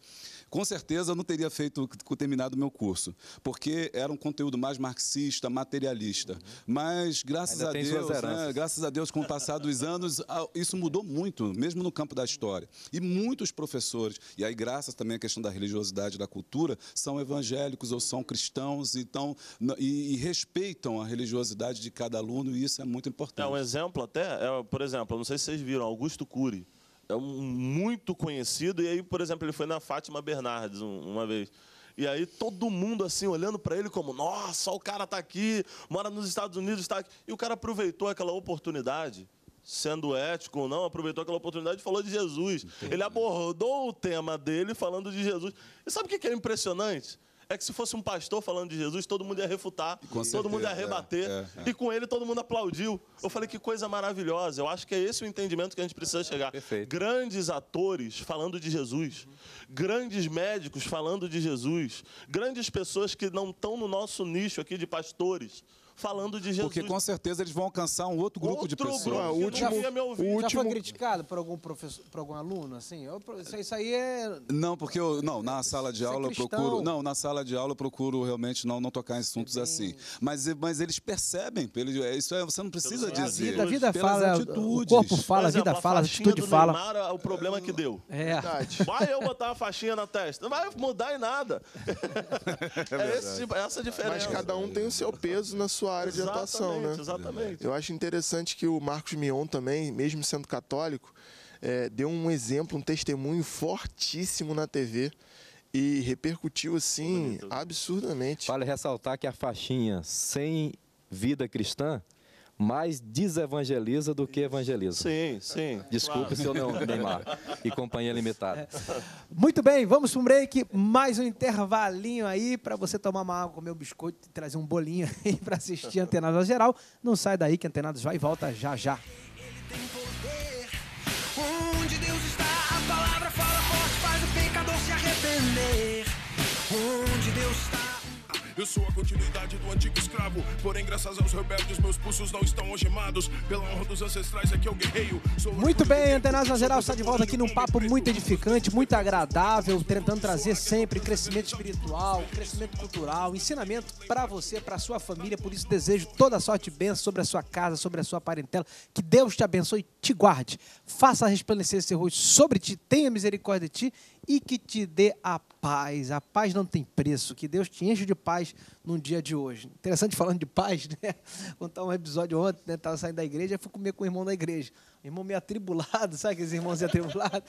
com certeza eu não teria feito, terminado o meu curso. Porque era um conteúdo mais marxista, materialista. Uhum. Mas, graças graças a Deus, né? graças a Deus, com o passar dos anos, isso mudou muito, mesmo no campo da história. E muitos professores, e aí graças também à questão da religiosidade, da cultura, são evangélicos ou são cristãos, então, e, e respeitam a religiosidade de cada aluno, e isso é muito importante. É um exemplo até, é, por exemplo, não sei se vocês viram, Augusto Cury, é um, muito conhecido, e aí, por exemplo, ele foi na Fátima Bernardes um, uma vez. E aí todo mundo assim olhando para ele como, nossa, o cara está aqui, mora nos Estados Unidos, está aqui. E o cara aproveitou aquela oportunidade, sendo ético ou não, aproveitou aquela oportunidade e falou de Jesus. Entendi. Ele abordou o tema dele falando de Jesus. E sabe o que é impressionante? é que se fosse um pastor falando de Jesus, todo mundo ia refutar, todo mundo ia rebater. É, é, e com ele todo mundo aplaudiu. Eu falei que coisa maravilhosa. Eu acho que é esse o entendimento que a gente precisa é, chegar. Perfeito. Grandes atores falando de Jesus, grandes médicos falando de Jesus, grandes pessoas que não estão no nosso nicho aqui de pastores falando de Jesus. Porque com certeza eles vão alcançar um outro grupo outro de pessoas. Grupo, último, não me último... Já foi criticado por algum professor, por algum aluno assim? Eu, isso aí é Não, porque eu não, na sala de é aula é eu procuro, não, na sala de aula eu procuro realmente não não tocar em assuntos assim. Mas mas eles percebem, eles, é, isso é, você não precisa dizer. A vida, a vida fala, atitudes. o corpo fala, a vida fala, a, a atitude fala. Neymar, é o problema que deu. É. Verdade. Vai eu botar uma faixinha na testa, não vai mudar em nada. É, é esse, tipo, essa a diferença. Mas cada um tem o seu peso na sua sua área exatamente, de atuação, né? Exatamente. Eu acho interessante que o Marcos Mion também, mesmo sendo católico, é, deu um exemplo, um testemunho fortíssimo na TV e repercutiu assim absurdamente. Vale ressaltar que a faixinha sem vida cristã mais desevangeliza do que evangeliza. Sim, sim. Desculpe claro. se eu não, Neymar e companhia limitada. Muito bem, vamos para um break, mais um intervalinho aí para você tomar uma água, comer um biscoito, trazer um bolinho aí para assistir Antenados Geral. Não sai daí que Antenados vai e volta já já. Ele tem Eu sou a continuidade do antigo escravo. Porém, graças aos rebeldes, meus pulsos não estão algemados. Pela honra dos ancestrais é que eu guerreio. Sou muito bem, Antenas na Geral está de volta aqui num papo muito edificante, muito agradável, tentando trazer sempre crescimento espiritual, crescimento cultural, ensinamento para você, para sua família. Por isso, desejo toda sorte e bênção sobre a sua casa, sobre a sua parentela. Que Deus te abençoe e te guarde. Faça resplandecer esse rosto sobre ti, tenha misericórdia de ti e que te dê a paz. A paz não tem preço. Que Deus te enche de paz no dia de hoje. Interessante falando de paz, né? Contar um episódio ontem, né? Estava saindo da igreja, fui comer com o irmão da igreja. O irmão meio atribulado, sabe aqueles irmãos atribulados?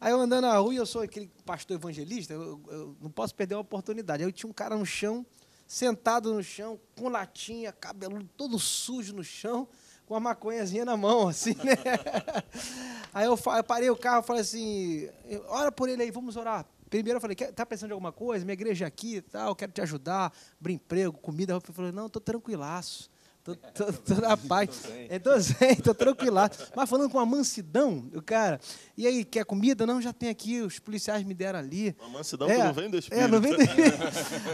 Aí eu andando na rua, eu sou aquele pastor evangelista, eu, eu não posso perder uma oportunidade. Aí eu tinha um cara no chão, sentado no chão, com latinha, cabeludo todo sujo no chão, com a maconhazinha na mão, assim, né? Aí eu, eu parei o carro e falei assim: ora por ele aí, vamos orar. Primeiro eu falei, tá pensando em alguma coisa? Minha igreja é aqui e tal, quero te ajudar, abrir emprego, comida. Eu falei, não, tô tranquilaço, tô na paz. É zen, tô tranquilaço. Mas falando com uma mansidão, o cara, e aí, quer comida? Não, já tem aqui, os policiais me deram ali. Uma mansidão é, que não vem do espírito. É, não vem do... É,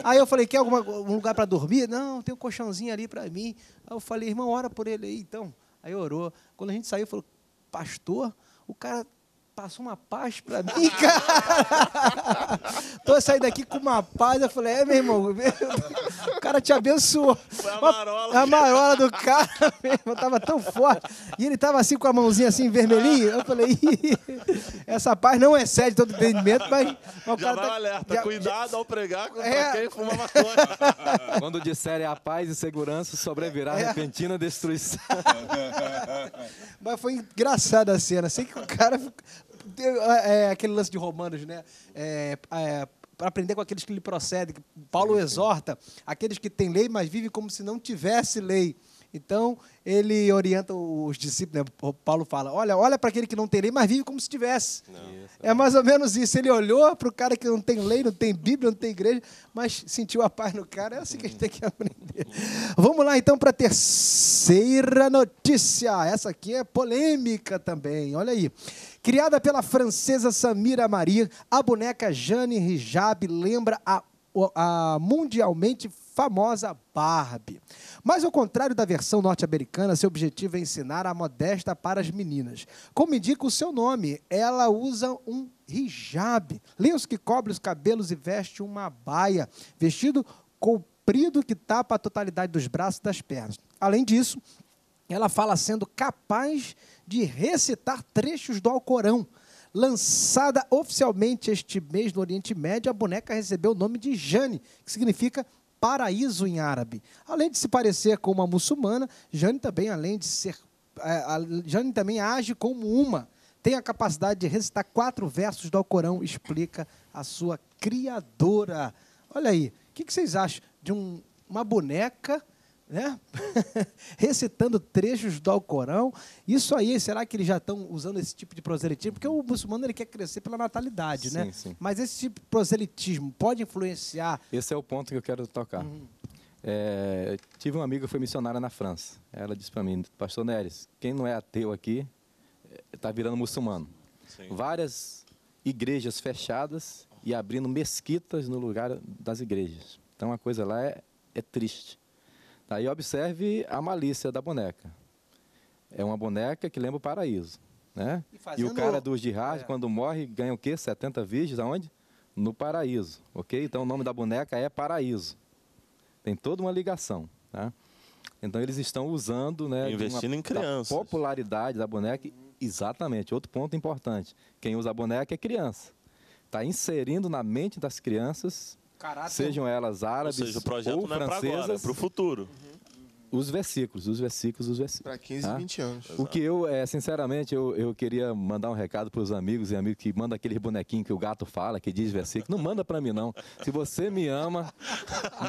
aí eu falei, quer alguma, um lugar para dormir? Não, tem um colchãozinho ali para mim. Aí eu falei, irmão, ora por ele aí, então. Aí orou. Quando a gente saiu, falou, pastor, o cara passou uma paz pra mim, cara. Tô saindo daqui com uma paz. Eu falei, é, meu irmão, o cara te abençoou. Foi a marola. A marola do cara, meu irmão, tava tão forte. E ele tava assim com a mãozinha assim, vermelhinha. Eu falei, essa paz não excede todo entendimento, mas, mas o já Vai tá, alerta, já, cuidado já, ao pregar contra é... quem fuma maconha. Quando disserem a paz e segurança, sobrevirá é... repentina destruição. mas foi engraçada a cena. Sei assim que o cara é, é, aquele lance de Romanos, né? É, é, para aprender com aqueles que lhe procedem. Paulo exorta aqueles que têm lei, mas vivem como se não tivesse lei. Então, ele orienta os discípulos, né? Paulo fala: olha, olha para aquele que não tem lei, mas vive como se tivesse. Não. É, é mais ou menos isso. Ele olhou para o cara que não tem lei, não tem Bíblia, não tem igreja, mas sentiu a paz no cara. É assim que a gente tem que aprender. Vamos lá então para a terceira notícia. Essa aqui é polêmica também. Olha aí. Criada pela francesa Samira Marie, a boneca Jane Rijab lembra a a mundialmente famosa Barbie. Mas ao contrário da versão norte-americana, seu objetivo é ensinar a modesta para as meninas. Como indica o seu nome, ela usa um hijab, lenço que cobre os cabelos e veste uma baia, vestido comprido que tapa a totalidade dos braços e das pernas. Além disso, ela fala sendo capaz de recitar trechos do Alcorão Lançada oficialmente este mês no Oriente Médio, a boneca recebeu o nome de Jane, que significa paraíso em árabe. Além de se parecer com uma muçulmana, Jane também, além de ser, é, Jane também age como uma. Tem a capacidade de recitar quatro versos do Alcorão, explica a sua criadora. Olha aí, o que, que vocês acham de um, uma boneca né? recitando trechos do Alcorão. Isso aí, será que eles já estão usando esse tipo de proselitismo? Porque o muçulmano ele quer crescer pela natalidade, né? sim, né? Sim. Mas esse tipo de proselitismo pode influenciar. Esse é o ponto que eu quero tocar. Uhum. É, tive uma amiga que foi missionária na França. Ela disse para mim, Pastor Neres, quem não é ateu aqui está eh, virando muçulmano. Sim. Várias igrejas fechadas e abrindo mesquitas no lugar das igrejas. Então a coisa lá é, é triste. Aí tá, observe a malícia da boneca. É uma boneca que lembra o paraíso. Né? E, fazendo... e o cara dos Jihad, é. quando morre, ganha o quê? 70 virgens, aonde? No paraíso, ok? Então o nome da boneca é paraíso. Tem toda uma ligação, tá? Então eles estão usando, né? Investindo uma, em crianças. popularidade da boneca, exatamente. Outro ponto importante: quem usa a boneca é criança. Está inserindo na mente das crianças Caráter. Sejam elas árabes ou, seja, o projeto ou não é, é francesas. para o futuro. Uhum. Os versículos, os versículos, os versículos. Para 15, tá? 20 anos. Exato. O que eu, é, sinceramente, eu, eu queria mandar um recado para os amigos e amigos que manda aquele bonequinho que o gato fala, que diz versículo. Não manda para mim, não. Se você me ama,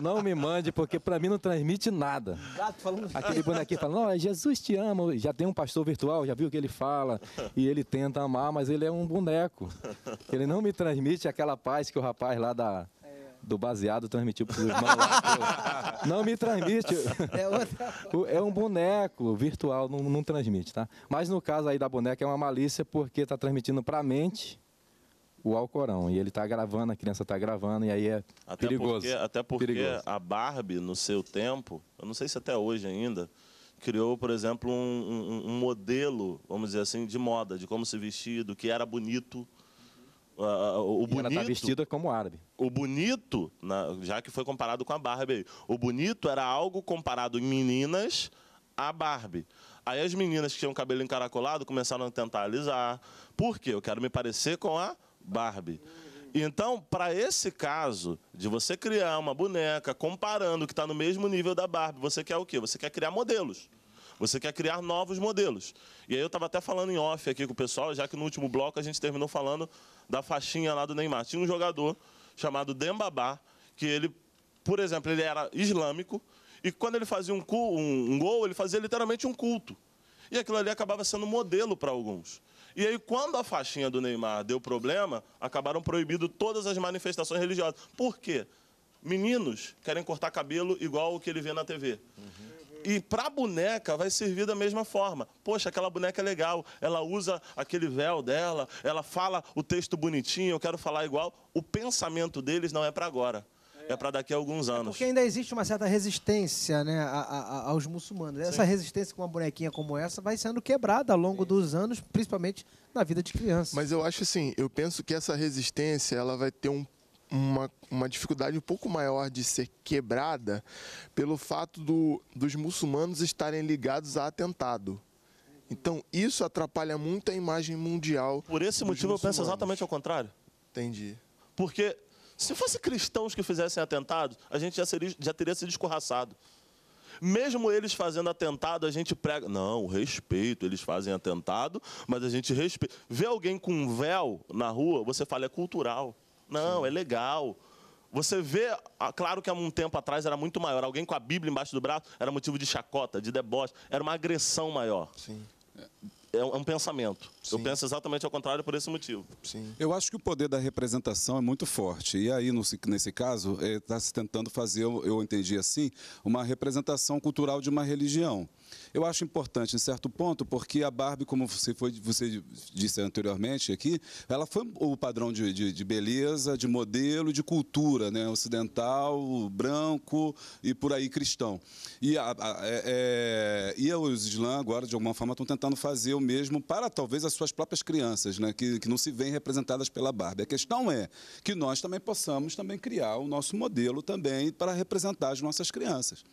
não me mande, porque para mim não transmite nada. Gato falando. Aquele bonequinho fala, não, é Jesus te ama. Já tem um pastor virtual, já viu o que ele fala. E ele tenta amar, mas ele é um boneco. Ele não me transmite aquela paz que o rapaz lá da do baseado transmitir para os irmãos lá. Não me transmite. É, é, um boneco virtual, não, não, transmite, tá? Mas no caso aí da boneca é uma malícia porque está transmitindo para a mente o Alcorão. E ele está gravando, a criança está gravando, e aí é até perigoso. Porque, até porque perigoso. a Barbie, no seu tempo, eu não sei se até hoje ainda, criou, por exemplo, um, um, um modelo, vamos dizer assim, de moda, de como se vestir, do que era bonito Uh, o bonito, e ela tá vestida como árabe. O bonito, na, já que foi comparado com a Barbie, o bonito era algo comparado em meninas à Barbie. Aí as meninas que tinham cabelo encaracolado começaram a tentar alisar. Por quê? Eu quero me parecer com a Barbie. Então, para esse caso de você criar uma boneca comparando que está no mesmo nível da Barbie, você quer o quê? Você quer criar modelos. Você quer criar novos modelos. E aí eu estava até falando em off aqui com o pessoal, já que no último bloco a gente terminou falando da faixinha lá do Neymar. Tinha um jogador chamado Dembabá, que ele, por exemplo, ele era islâmico, e quando ele fazia um, um, um gol, ele fazia literalmente um culto. E aquilo ali acabava sendo modelo para alguns. E aí, quando a faixinha do Neymar deu problema, acabaram proibindo todas as manifestações religiosas. Por quê? Meninos querem cortar cabelo igual o que ele vê na TV. Uhum. E para a boneca vai servir da mesma forma. Poxa, aquela boneca é legal, ela usa aquele véu dela, ela fala o texto bonitinho, eu quero falar igual. O pensamento deles não é para agora é para daqui a alguns é anos. É porque ainda existe uma certa resistência né, a, a, aos muçulmanos. Sim. Essa resistência com uma bonequinha como essa vai sendo quebrada ao longo Sim. dos anos, principalmente na vida de criança. Mas eu acho assim, eu penso que essa resistência ela vai ter um uma, uma dificuldade um pouco maior de ser quebrada pelo fato do, dos muçulmanos estarem ligados a atentado. Então, isso atrapalha muito a imagem mundial. Por esse motivo, eu penso exatamente ao contrário. Entendi. Porque se fossem cristãos que fizessem atentado a gente já, seria, já teria sido escorraçado. Mesmo eles fazendo atentado, a gente prega. Não, respeito, eles fazem atentado, mas a gente respeita. Vê alguém com um véu na rua, você fala, é cultural. Não, Sim. é legal. Você vê, ah, claro que há um tempo atrás era muito maior. Alguém com a Bíblia embaixo do braço era motivo de chacota, de deboche, era uma agressão maior. Sim. É, é, é um pensamento. Sim. Eu penso exatamente ao contrário por esse motivo. Sim. Eu acho que o poder da representação é muito forte. E aí, nesse caso, está se tentando fazer, eu entendi assim, uma representação cultural de uma religião. Eu acho importante em certo ponto, porque a Barbie, como você, foi, você disse anteriormente aqui, ela foi o padrão de, de, de beleza, de modelo, de cultura, né? ocidental, branco e por aí cristão. E, a, a, é, é e os islã agora, de alguma forma, estão tentando fazer o mesmo para talvez as suas próprias crianças, né? que, que não se veem representadas pela Barbie. A questão é que nós também possamos também criar o nosso modelo também para representar as nossas crianças.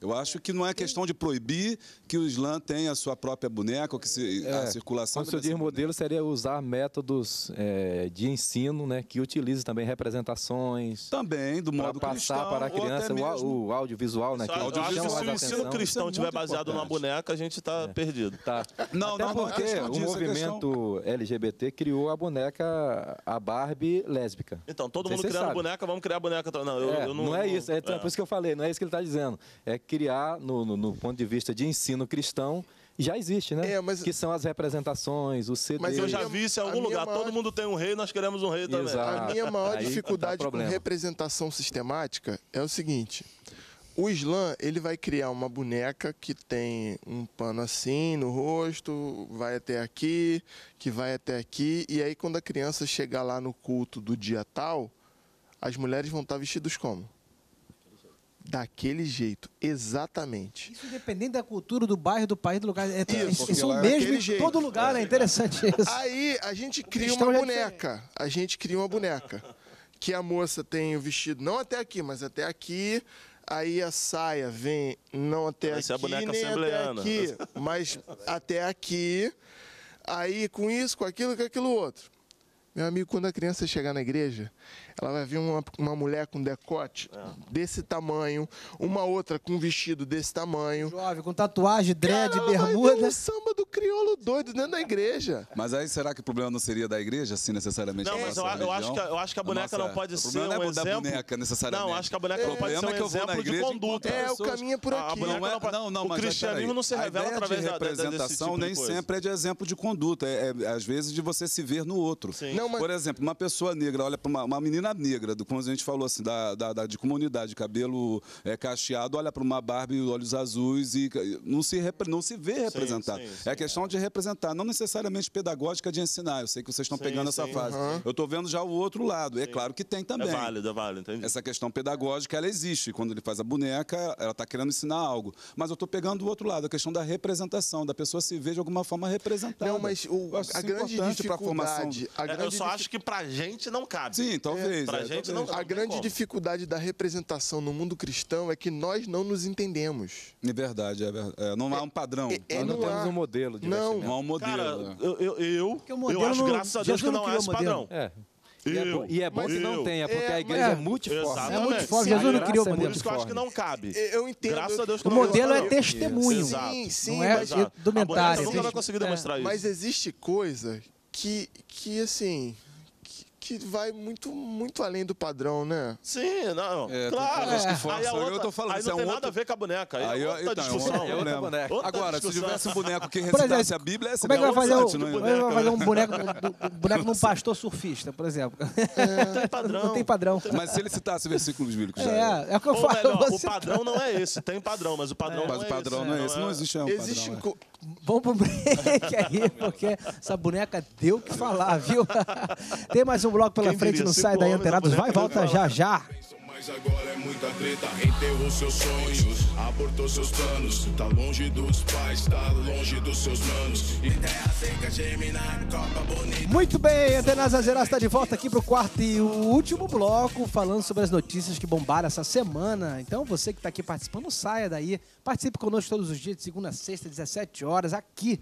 Eu acho que não é questão de proibir que o Islã tenha a sua própria boneca, ou que se, é, a circulação... Quando se diz modelo, seria usar métodos é, de ensino né, que utilize também representações... Também, do modo para cristão, passar para a criança o, o, audiovisual, né? Que audiovisual, se o ensino é cristão estiver tiver baseado importante. numa boneca, a gente está é. perdido. Tá. Não, Até não, é porque não o é movimento questão... LGBT criou a boneca, a Barbie lésbica. Então, todo mundo criando sabe. boneca, vamos criar a boneca... Então. Não, eu, eu não, não, é isso, então é, por isso que eu falei, não é isso que ele está dizendo. É criar, no, no, no, ponto de vista de ensino cristão, já existe, né? É, mas... Que são as representações, o CD. Mas eu já vi isso em algum lugar. Maior... Todo mundo tem um rei, nós queremos um rei também. Exato. A minha maior tá dificuldade tá com representação sistemática é o seguinte. O Islã, ele vai criar uma boneca que tem um pano assim no rosto, vai até aqui, que vai até aqui, e aí quando a criança chegar lá no culto do dia tal, as mulheres vão estar vestidas como? daquele jeito, exatamente. Isso dependendo da cultura, do bairro, do país, do lugar. É, isso, isso é mesmo em jeito. todo lugar, é, é interessante isso. Aí a gente cria uma é boneca. a gente cria uma boneca. Que a moça tem o vestido, não até aqui, mas até aqui. Aí a saia vem não até Essa aqui, é a boneca nem até aqui, mas até aqui. Aí com isso, com aquilo, com aquilo outro. Meu amigo, quando a criança chegar na igreja, ela vai ver uma, uma mulher com decote é. desse tamanho, uma outra com vestido desse tamanho. Jovem, com tatuagem, dread, Cara, bermuda. Vai um samba do crioulo doido dentro da igreja. Mas aí será que o problema não seria da igreja, assim, necessariamente? Não, mas eu, eu, acho que, eu acho que a boneca nossa, não pode ser um é exemplo. boneca, necessariamente. Não, acho que a boneca é, não pode ser é um exemplo de conduta. É, o caminho é por aqui. Não, é- não, pode... não, não, o cristianismo não se revela através de representação da, desse tipo nem de sempre é de exemplo de conduta. É, é, às vezes de você se ver no outro. Sim. Não, mas... Por exemplo, uma pessoa negra, olha para uma, uma, menina negra, do, como a gente falou assim, da, da, da de comunidade, cabelo é, cacheado, olha para uma Barbie, olhos azuis e não se, repre, não se vê representado. Sim, sim, sim, é questão é. de representar, não necessariamente pedagógica de ensinar. Eu sei que vocês estão pegando essa fase. Uhum. Eu estou vendo já o outro lado. É claro que tem é também. É válido, é válido, entendi. Essa questão pedagógica, ela existe. Quando ele faz a boneca, ela está querendo ensinar algo. Mas eu estou pegando o outro lado, a questão da representação, da pessoa se ver de alguma forma representada. Não, mas o, a grande dificuldade... A é, grande eu só dific... acho que pra gente não cabe. Sim, talvez. É, pra é, gente talvez. não cabe. A grande como. dificuldade da representação no mundo cristão é que nós não nos entendemos. É verdade, é verdade. É, não há um padrão. É, é, nós não, não há... temos um modelo de Não, não há um modelo. Cara, né? eu, eu, eu, eu acho, graças a Deus, que não há é esse padrão. É. E é, bom, e é bom que não tenha, porque é, a igreja é, é multiforme. É multiforme. Sim, Jesus não criou é multiforme. Por isso que eu acho que não cabe. Eu entendo. Graças a Deus que o modelo é testemunho. Sim, sim. Não é mas, documentário. Nunca vai conseguir demonstrar isso. Mas existe coisa que, que assim, que vai muito, muito além do padrão, né? Sim, não. É, claro. É. aí, outra, eu tô falando, aí não é tem um nada outro... a ver com a boneca. Aí, é aí outra então, discussão. outra, outra boneca. Outra Agora, discussão. se tivesse um boneco que recitasse a Bíblia, essa é como é que vai fazer, um, não vai fazer um boneco, um boneco pastor surfista, por exemplo? É. Não tem padrão. Não tem padrão. Mas se ele citasse versículos bíblicos, já é, é o que eu Ou falo. Melhor, o tá- padrão não é esse. Tem padrão, mas o padrão é. não é esse. Mas o padrão não é esse. Não existe um padrão. Vamos pro break aí, porque essa boneca deu o que falar, viu? Tem mais um bloco pela Quem frente, não sai daí, Anterados. Vai, volta né? já, já. Mas agora é muita treta, enterrou seus sonhos, abortou seus planos. Tá longe dos pais, tá longe dos seus manos. E terra seca, copa bonita. Muito bem, Antenas Azeras está de volta aqui pro quarto e último bloco, falando sobre as notícias que bombaram essa semana. Então você que está aqui participando, saia daí. Participe conosco todos os dias, de segunda a sexta, 17 horas, aqui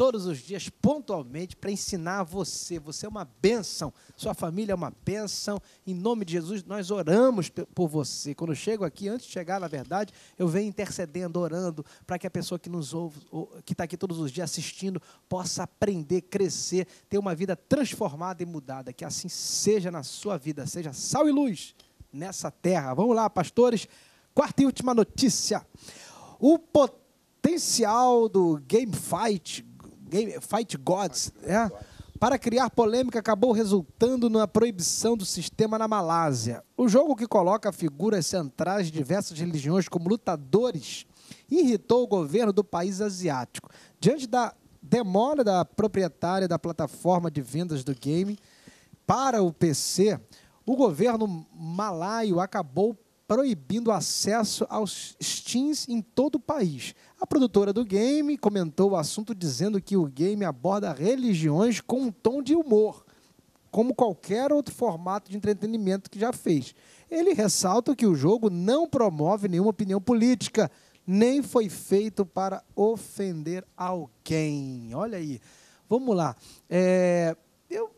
todos os dias, pontualmente, para ensinar você. Você é uma bênção, sua família é uma bênção. Em nome de Jesus, nós oramos por você. Quando eu chego aqui, antes de chegar, na verdade, eu venho intercedendo, orando, para que a pessoa que nos ouve, que está aqui todos os dias assistindo, possa aprender, crescer, ter uma vida transformada e mudada. Que assim seja na sua vida, seja sal e luz nessa terra. Vamos lá, pastores. Quarta e última notícia. O potencial do Game Fight Game, Fight Gods, é, para criar polêmica, acabou resultando na proibição do sistema na Malásia. O jogo que coloca figuras centrais de diversas religiões como lutadores irritou o governo do país asiático. Diante da demora da proprietária da plataforma de vendas do game para o PC, o governo malaio acabou proibindo acesso aos Steams em todo o país. A produtora do game comentou o assunto dizendo que o game aborda religiões com um tom de humor, como qualquer outro formato de entretenimento que já fez. Ele ressalta que o jogo não promove nenhuma opinião política, nem foi feito para ofender alguém. Olha aí. Vamos lá. É... eu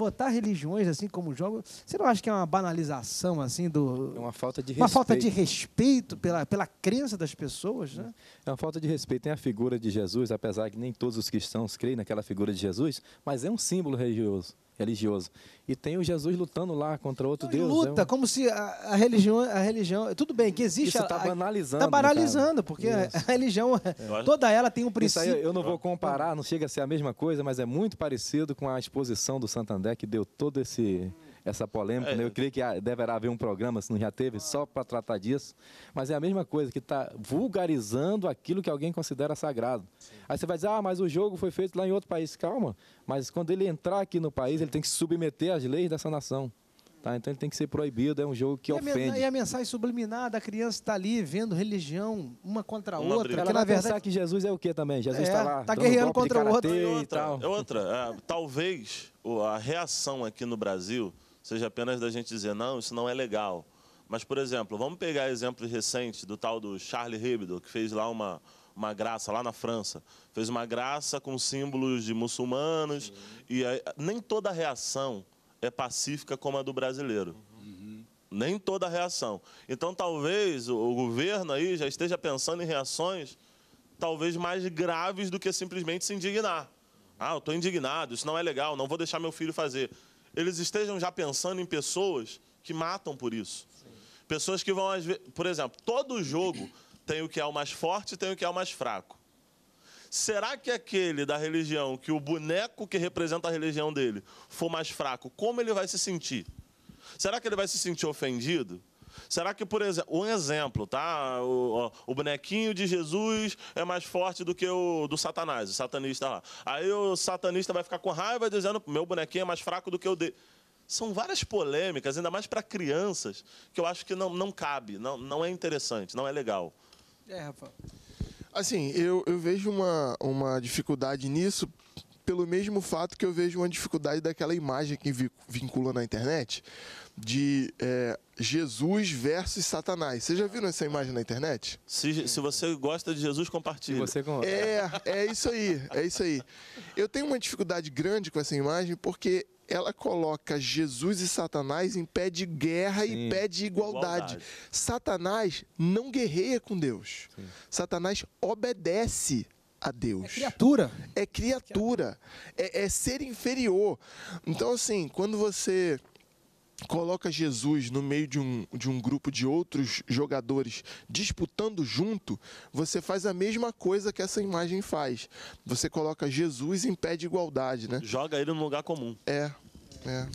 botar religiões assim como jogo, você não acha que é uma banalização assim do? É uma falta de uma respeito. Uma falta de respeito pela, pela crença das pessoas, né? É uma falta de respeito. em a figura de Jesus, apesar que nem todos os cristãos creem naquela figura de Jesus, mas é um símbolo religioso religioso. E tem o Jesus lutando lá contra outro então, Deus. Luta, é né? um... como se a, a, religião, a religião. Tudo bem, que existe. Isso está banalizando. Está banalizando, porque a religião, é. toda ela tem um princípio. Aí, eu não vou comparar, não chega a ser a mesma coisa, mas é muito parecido com a exposição do Santander, que deu todo esse essa polêmica. É. Né? Eu creio que ah, deverá haver um programa, se não já teve, só para tratar disso. Mas é a mesma coisa, que está vulgarizando aquilo que alguém considera sagrado. Sim. Aí você vai dizer, ah, mas o jogo foi feito lá em outro país. Calma, mas quando ele entrar aqui no país, ele tem que se submeter às leis dessa nação. Tá, então ele tem que ser proibido, é um jogo que e ofende. A, e a mensagem subliminar da criança está ali vendo religião uma contra a outra. Briga. na verdade... pensar que Jesus é o quê também? Jesus está é, tá lá tá guerreando contra o outro. É e outra, e tal. É outra ah, talvez a reação aqui no Brasil seja apenas da gente dizer, não, isso não é legal. Mas, por exemplo, vamos pegar exemplos recentes do tal do Charles Hebdo, que fez lá uma, uma graça, lá na França. Fez uma graça com símbolos de muçulmanos. Uhum. E aí, nem toda reação é pacífica como a do brasileiro. Uhum. Nem toda reação. Então, talvez o, o governo aí já esteja pensando em reações talvez mais graves do que simplesmente se indignar. Ah, eu estou indignado, isso não é legal, não vou deixar meu filho fazer eles estejam já pensando em pessoas que matam por isso. Sim. Pessoas que vão, às vezes, por exemplo, todo jogo tem o que é o mais forte e tem o que é o mais fraco. Será que aquele da religião, que o boneco que representa a religião dele for mais fraco, como ele vai se sentir? Será que ele vai se sentir ofendido? Será que, por exemplo, um exemplo, tá? O, o, bonequinho de Jesus é mais forte do que o do Satanás, o satanista lá. Aí o satanista vai ficar com raiva dizendo: meu bonequinho é mais fraco do que o dele. São várias polêmicas, ainda mais para crianças, que eu acho que não, não cabe, não, não é interessante, não é legal. É, Rafa. Assim, eu, eu vejo uma, uma dificuldade nisso pelo mesmo fato que eu vejo uma dificuldade daquela imagem que vincula na internet de é, Jesus versus Satanás. Você já viu essa imagem na internet? Se, se você gosta de Jesus, compartilhe. Você É, é isso aí, é isso aí. Eu tenho uma dificuldade grande com essa imagem porque ela coloca Jesus e Satanás em pé de guerra Sim. e pé de igualdade. igualdade. Satanás não guerreia com Deus. Sim. Satanás obedece a Deus. É criatura. É criatura. É, é ser inferior. Então, assim, quando você coloca Jesus no meio de um, de um grupo de outros jogadores disputando junto, você faz a mesma coisa que essa imagem faz. Você coloca Jesus pé impede igualdade, né? Joga ele num lugar comum. É. É.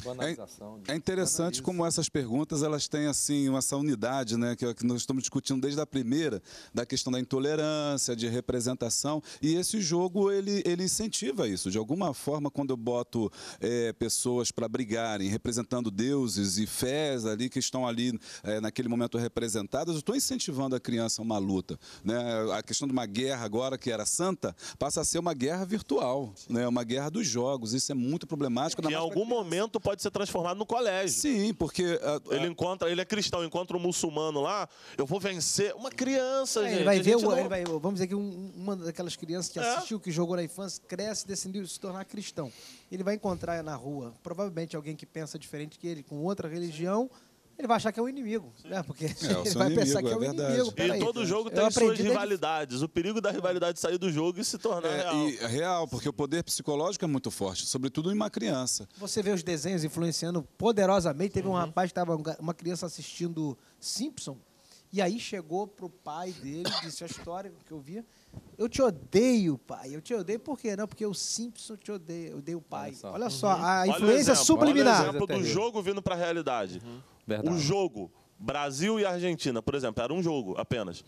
é, é interessante como essas perguntas elas têm assim essa unidade, né, que, é que nós estamos discutindo desde a primeira da questão da intolerância, de representação e esse jogo ele ele incentiva isso de alguma forma quando eu boto é, pessoas para brigarem representando deuses e fés ali que estão ali é, naquele momento representadas, eu estou incentivando a criança a uma luta, né? A questão de uma guerra agora que era santa passa a ser uma guerra virtual, né? Uma guerra dos jogos, isso é muito problemático. Em algum momento pode ser transformado no colégio. Sim, porque. A, ah, ele ah, encontra, ele é cristão, encontra um muçulmano lá, eu vou vencer. Uma criança, é, gente. Ele vai ver, o, não... ele vai, vamos dizer que um, uma daquelas crianças que é. assistiu, que jogou na infância, cresce, decidiu se tornar cristão. Ele vai encontrar na rua, provavelmente alguém que pensa diferente que ele, com outra religião. Sim ele vai achar que é o um inimigo, né? Porque é, ele vai inimigo, pensar que é o é inimigo. Peraí, e todo jogo tem suas rivalidades. O perigo da rivalidade sair do jogo e se tornar é, real. é real, porque o poder psicológico é muito forte, sobretudo em uma criança. Você vê os desenhos influenciando poderosamente. Teve uhum. um rapaz que estava uma criança assistindo Simpson e aí chegou para o pai dele, disse a história que eu via. Eu te odeio, pai. Eu te odeio por quê? Não, porque o Simpson te odeia. Eu odeio o pai. Olha só, olha só a olha influência exemplo, subliminar. Olha o exemplo do jogo vindo para a realidade. Uhum. O jogo Brasil e Argentina, por exemplo, era um jogo apenas.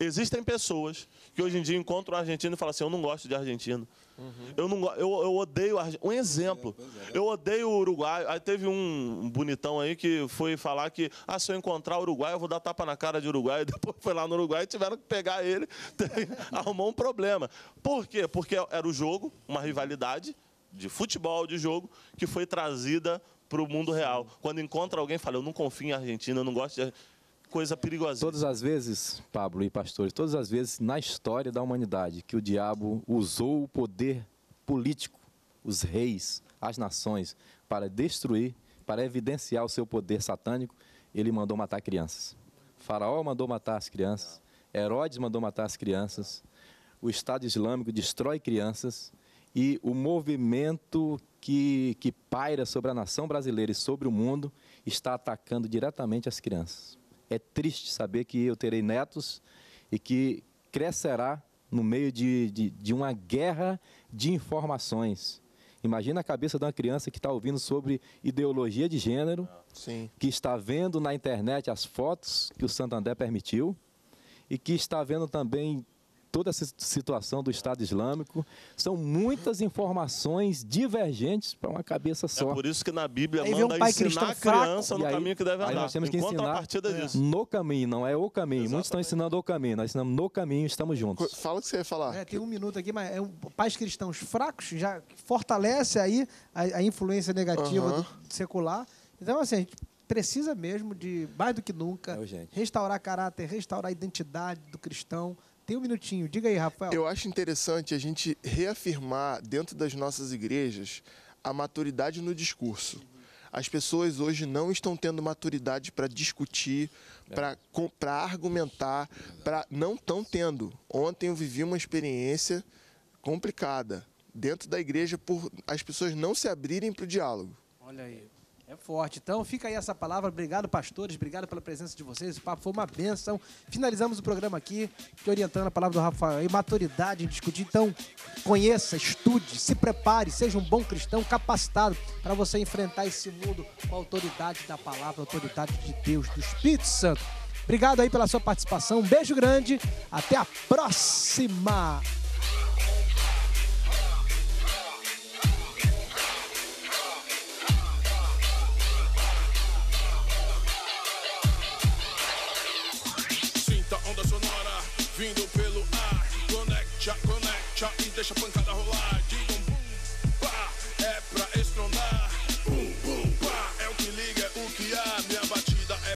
Existem pessoas que hoje em dia encontram um argentino e falam assim: eu não gosto de argentino. Uhum. Eu, não, eu, eu odeio. Um exemplo. É, é. Eu odeio o Uruguai. Aí teve um bonitão aí que foi falar que ah, se eu encontrar o Uruguai, eu vou dar tapa na cara de Uruguai. E depois foi lá no Uruguai e tiveram que pegar ele. arrumou um problema. Por quê? Porque era o jogo, uma rivalidade de futebol, de jogo, que foi trazida para o mundo real. Quando encontra alguém, fala: eu não confio em Argentina, eu não gosto de coisa perigosa. Todas as vezes, Pablo e pastores, todas as vezes na história da humanidade que o diabo usou o poder político, os reis, as nações, para destruir, para evidenciar o seu poder satânico, ele mandou matar crianças. Faraó mandou matar as crianças, Herodes mandou matar as crianças, o Estado Islâmico destrói crianças e o movimento que, que paira sobre a nação brasileira e sobre o mundo está atacando diretamente as crianças é triste saber que eu terei netos e que crescerá no meio de, de, de uma guerra de informações. Imagina a cabeça de uma criança que está ouvindo sobre ideologia de gênero, ah, Sim. que está vendo na internet as fotos que o Santander permitiu e que está vendo também toda essa situação do Estado Islâmico. São muitas informações divergentes para uma cabeça é só. É por isso que na Bíblia aí manda um pai ensinar a criança fraco. no aí, caminho que deve andar. nós temos que ensinar é. no caminho, não é o caminho. Exatamente. Muitos estão ensinando o caminho, nós ensinamos no caminho, estamos juntos. Fala o que você ia falar. É, tem um minuto aqui, mas é um, pais cristãos fracos já fortalece aí a, a influência negativa uhum. secular. Então, assim, a gente precisa mesmo de, mais do que nunca, é restaurar caráter, restaurar a identidade do cristão. Tem um minutinho. Diga aí, Rafael. Eu acho interessante a gente reafirmar dentro das nossas igrejas a maturidade no discurso. As pessoas hoje não estão tendo maturidade para discutir, para argumentar, para não estão tendo. Ontem eu vivi uma experiência complicada dentro da igreja por as pessoas não se abrirem para o diálogo. Olha aí. É forte. Então fica aí essa palavra. Obrigado, pastores. Obrigado pela presença de vocês. O papo foi uma benção. Finalizamos o programa aqui, te orientando a palavra do Rafael E maturidade em discutir. Então, conheça, estude, se prepare, seja um bom cristão capacitado para você enfrentar esse mundo com a autoridade da palavra, a autoridade de Deus, do Espírito Santo. Obrigado aí pela sua participação. Um beijo grande. Até a próxima. deixa a pancada